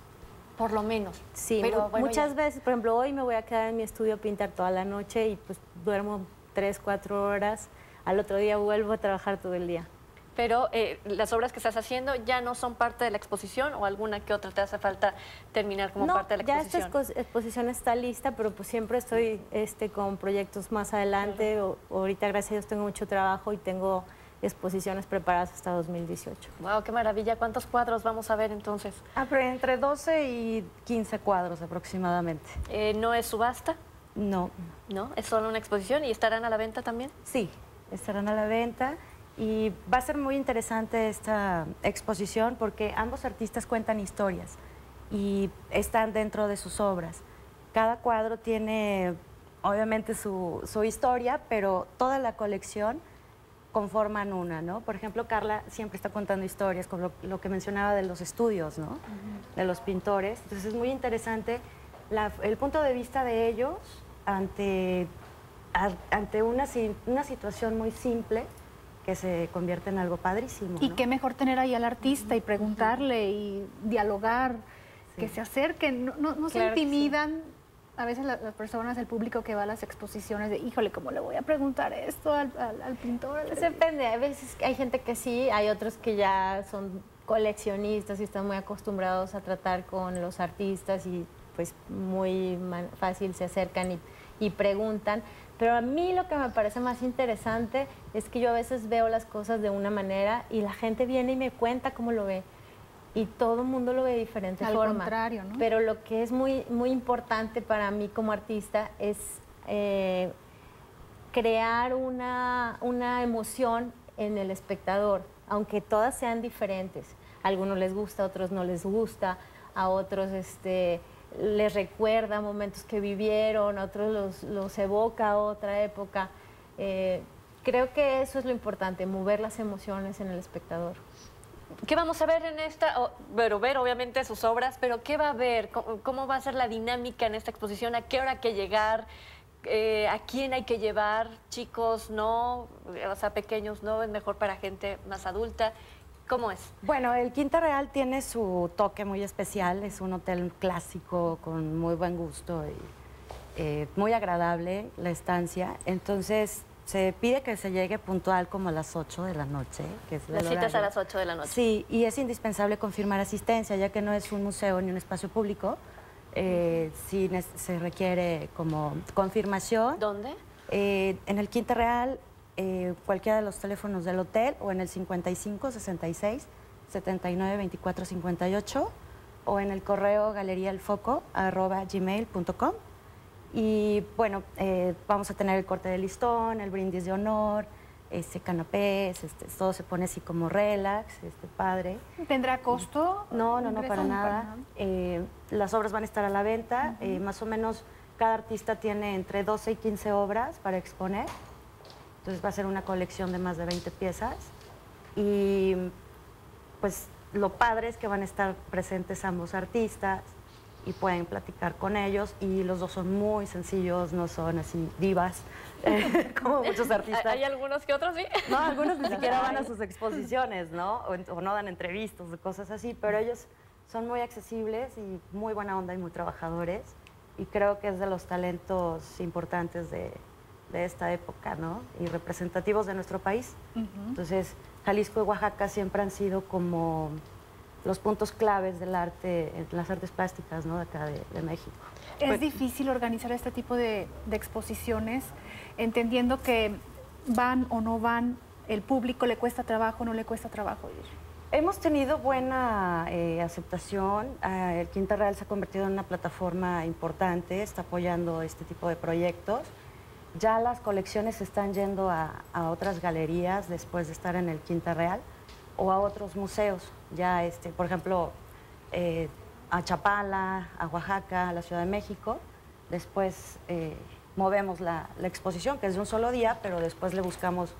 Por lo menos. Sí, pero muchas veces, por ejemplo, hoy me voy a quedar en mi estudio a pintar toda la noche y pues duermo 3, 4 horas. Al otro día vuelvo a trabajar todo el día pero eh, las obras que estás haciendo ya no son parte de la exposición o alguna que otra te hace falta terminar como parte de la exposición. exposición? ya esta exposición está lista, pero pues siempre estoy este, con proyectos más adelante. ahorita, gracias a Dios, tengo mucho trabajo y tengo exposiciones preparadas hasta 2018. ¡Wow, qué maravilla! ¿Cuántos cuadros vamos a ver entonces? Ah, entre 12 y 15 cuadros aproximadamente. Eh, ¿No es subasta? No. ¿No? ¿Es solo una exposición y estarán a la venta también? Sí, estarán a la venta. Y va a ser muy interesante esta exposición porque ambos artistas cuentan historias y están dentro de sus obras. Cada cuadro tiene obviamente su, historia, pero toda la colección conforman una, ¿no? Por ejemplo, Carla siempre está contando historias, como lo, que mencionaba de los estudios, De los pintores. Entonces es muy interesante el punto de vista de ellos ante, una situación muy simple que se convierte en algo padrísimo. Y qué mejor tener ahí al artista y preguntarle y dialogar, que se acerquen, no, no, se intimidan. A veces las, personas, el público que va a las exposiciones, de híjole, ¿cómo le voy a preguntar esto al, pintor? Pues depende, a veces hay gente que sí, hay otros que ya son coleccionistas y están muy acostumbrados a tratar con los artistas y pues muy fácil se acercan y, y preguntan. Pero a mí lo que me parece más interesante es que yo a veces veo las cosas de una manera y la gente viene y me cuenta cómo lo ve. Y todo el mundo lo ve de diferente Al Contrario, ¿no? Pero lo que es muy, muy importante para mí como artista es eh, crear una, una emoción en el espectador, aunque todas sean diferentes. A algunos les gusta, a otros no les gusta, a otros este, les recuerda momentos que vivieron, a otros los, evoca a otra época. Eh, creo que eso es lo importante, mover las emociones en el espectador. ¿Qué vamos a ver en esta? ver obviamente sus obras, pero ¿qué va a ver? ¿Cómo, va a ser la dinámica en esta exposición? ¿A qué hora hay que llegar? Eh, ¿A quién hay que llevar? ¿Chicos no? ¿O sea, pequeños no? ¿Es mejor para gente más adulta? ¿Cómo es? Bueno, el Quinta Real tiene su toque muy especial, es un hotel clásico con muy buen gusto y eh, muy agradable la estancia. Entonces, se pide que se llegue puntual como a las 8 de la noche. Que es las citas a las 8 de la noche. Sí, y es indispensable confirmar asistencia, ya que no es un museo ni un espacio público. Eh, sí se requiere como confirmación. ¿Dónde? Eh, en el Quinta Real, eh, cualquiera de los teléfonos del hotel o en el 55 66 79 24 58 o en el correo gmail.com Y bueno, eh, vamos a tener el corte de listón, el brindis de honor, este, canapés, este, todo se pone así como relax, este, padre. ¿Tendrá costo? No, no, no, para nada. Eh, las obras van a estar a la venta, más o menos cada artista tiene entre 12 y 15 obras para exponer. Entonces va a ser una colección de más de 20 piezas y pues lo padre es que van a estar presentes ambos artistas y pueden platicar con ellos y los dos son muy sencillos, no son así divas eh, como muchos artistas. ¿Hay algunos que otros sí? No, algunos ni siquiera van a sus exposiciones, ¿no? O, no dan entrevistas o cosas así, pero ellos son muy accesibles y muy buena onda y muy trabajadores y creo que es de los talentos importantes de, de esta época, ¿no? Y representativos de nuestro país. Entonces, Jalisco y Oaxaca siempre han sido como los puntos claves del arte, las artes plásticas, ¿no? acá de, México. Es pues difícil organizar este tipo de, exposiciones, entendiendo que van o no van, el público le cuesta trabajo o no le cuesta trabajo ir. Hemos tenido buena eh, aceptación. Ah, el Quinta Real se ha convertido en una plataforma importante, está apoyando este tipo de proyectos. Ya las colecciones están yendo a, otras galerías después de estar en el Quinta Real o a otros museos. Ya, este, por ejemplo, eh, a Chapala, a Oaxaca, a la Ciudad de México. Después eh, movemos la, exposición, que es de un solo día, pero después le buscamos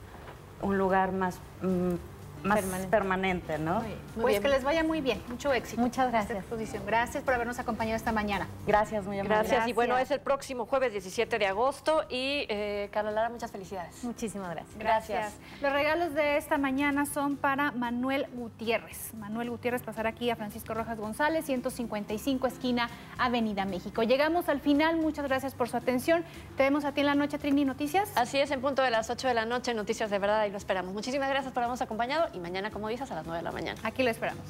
un lugar más... Mm, más permanente, ¿no? pues que les vaya muy bien, mucho éxito. Muchas gracias. Gracias por habernos acompañado esta mañana. Gracias, muy amable. Gracias. Y bueno, es el próximo jueves 17 de agosto y eh, Lara, muchas felicidades. Muchísimas gracias. gracias. Los regalos de esta mañana son para Manuel Gutiérrez. Manuel Gutiérrez pasar aquí a Francisco Rojas González, 155 esquina Avenida México. Llegamos al final, muchas gracias por su atención. Te vemos a ti en la noche, Trini Noticias. Así es, en punto de las 8 de la noche, Noticias de Verdad, y lo esperamos. Muchísimas gracias por habernos acompañado y mañana, como dices, a las 9 de la mañana. Aquí lo esperamos.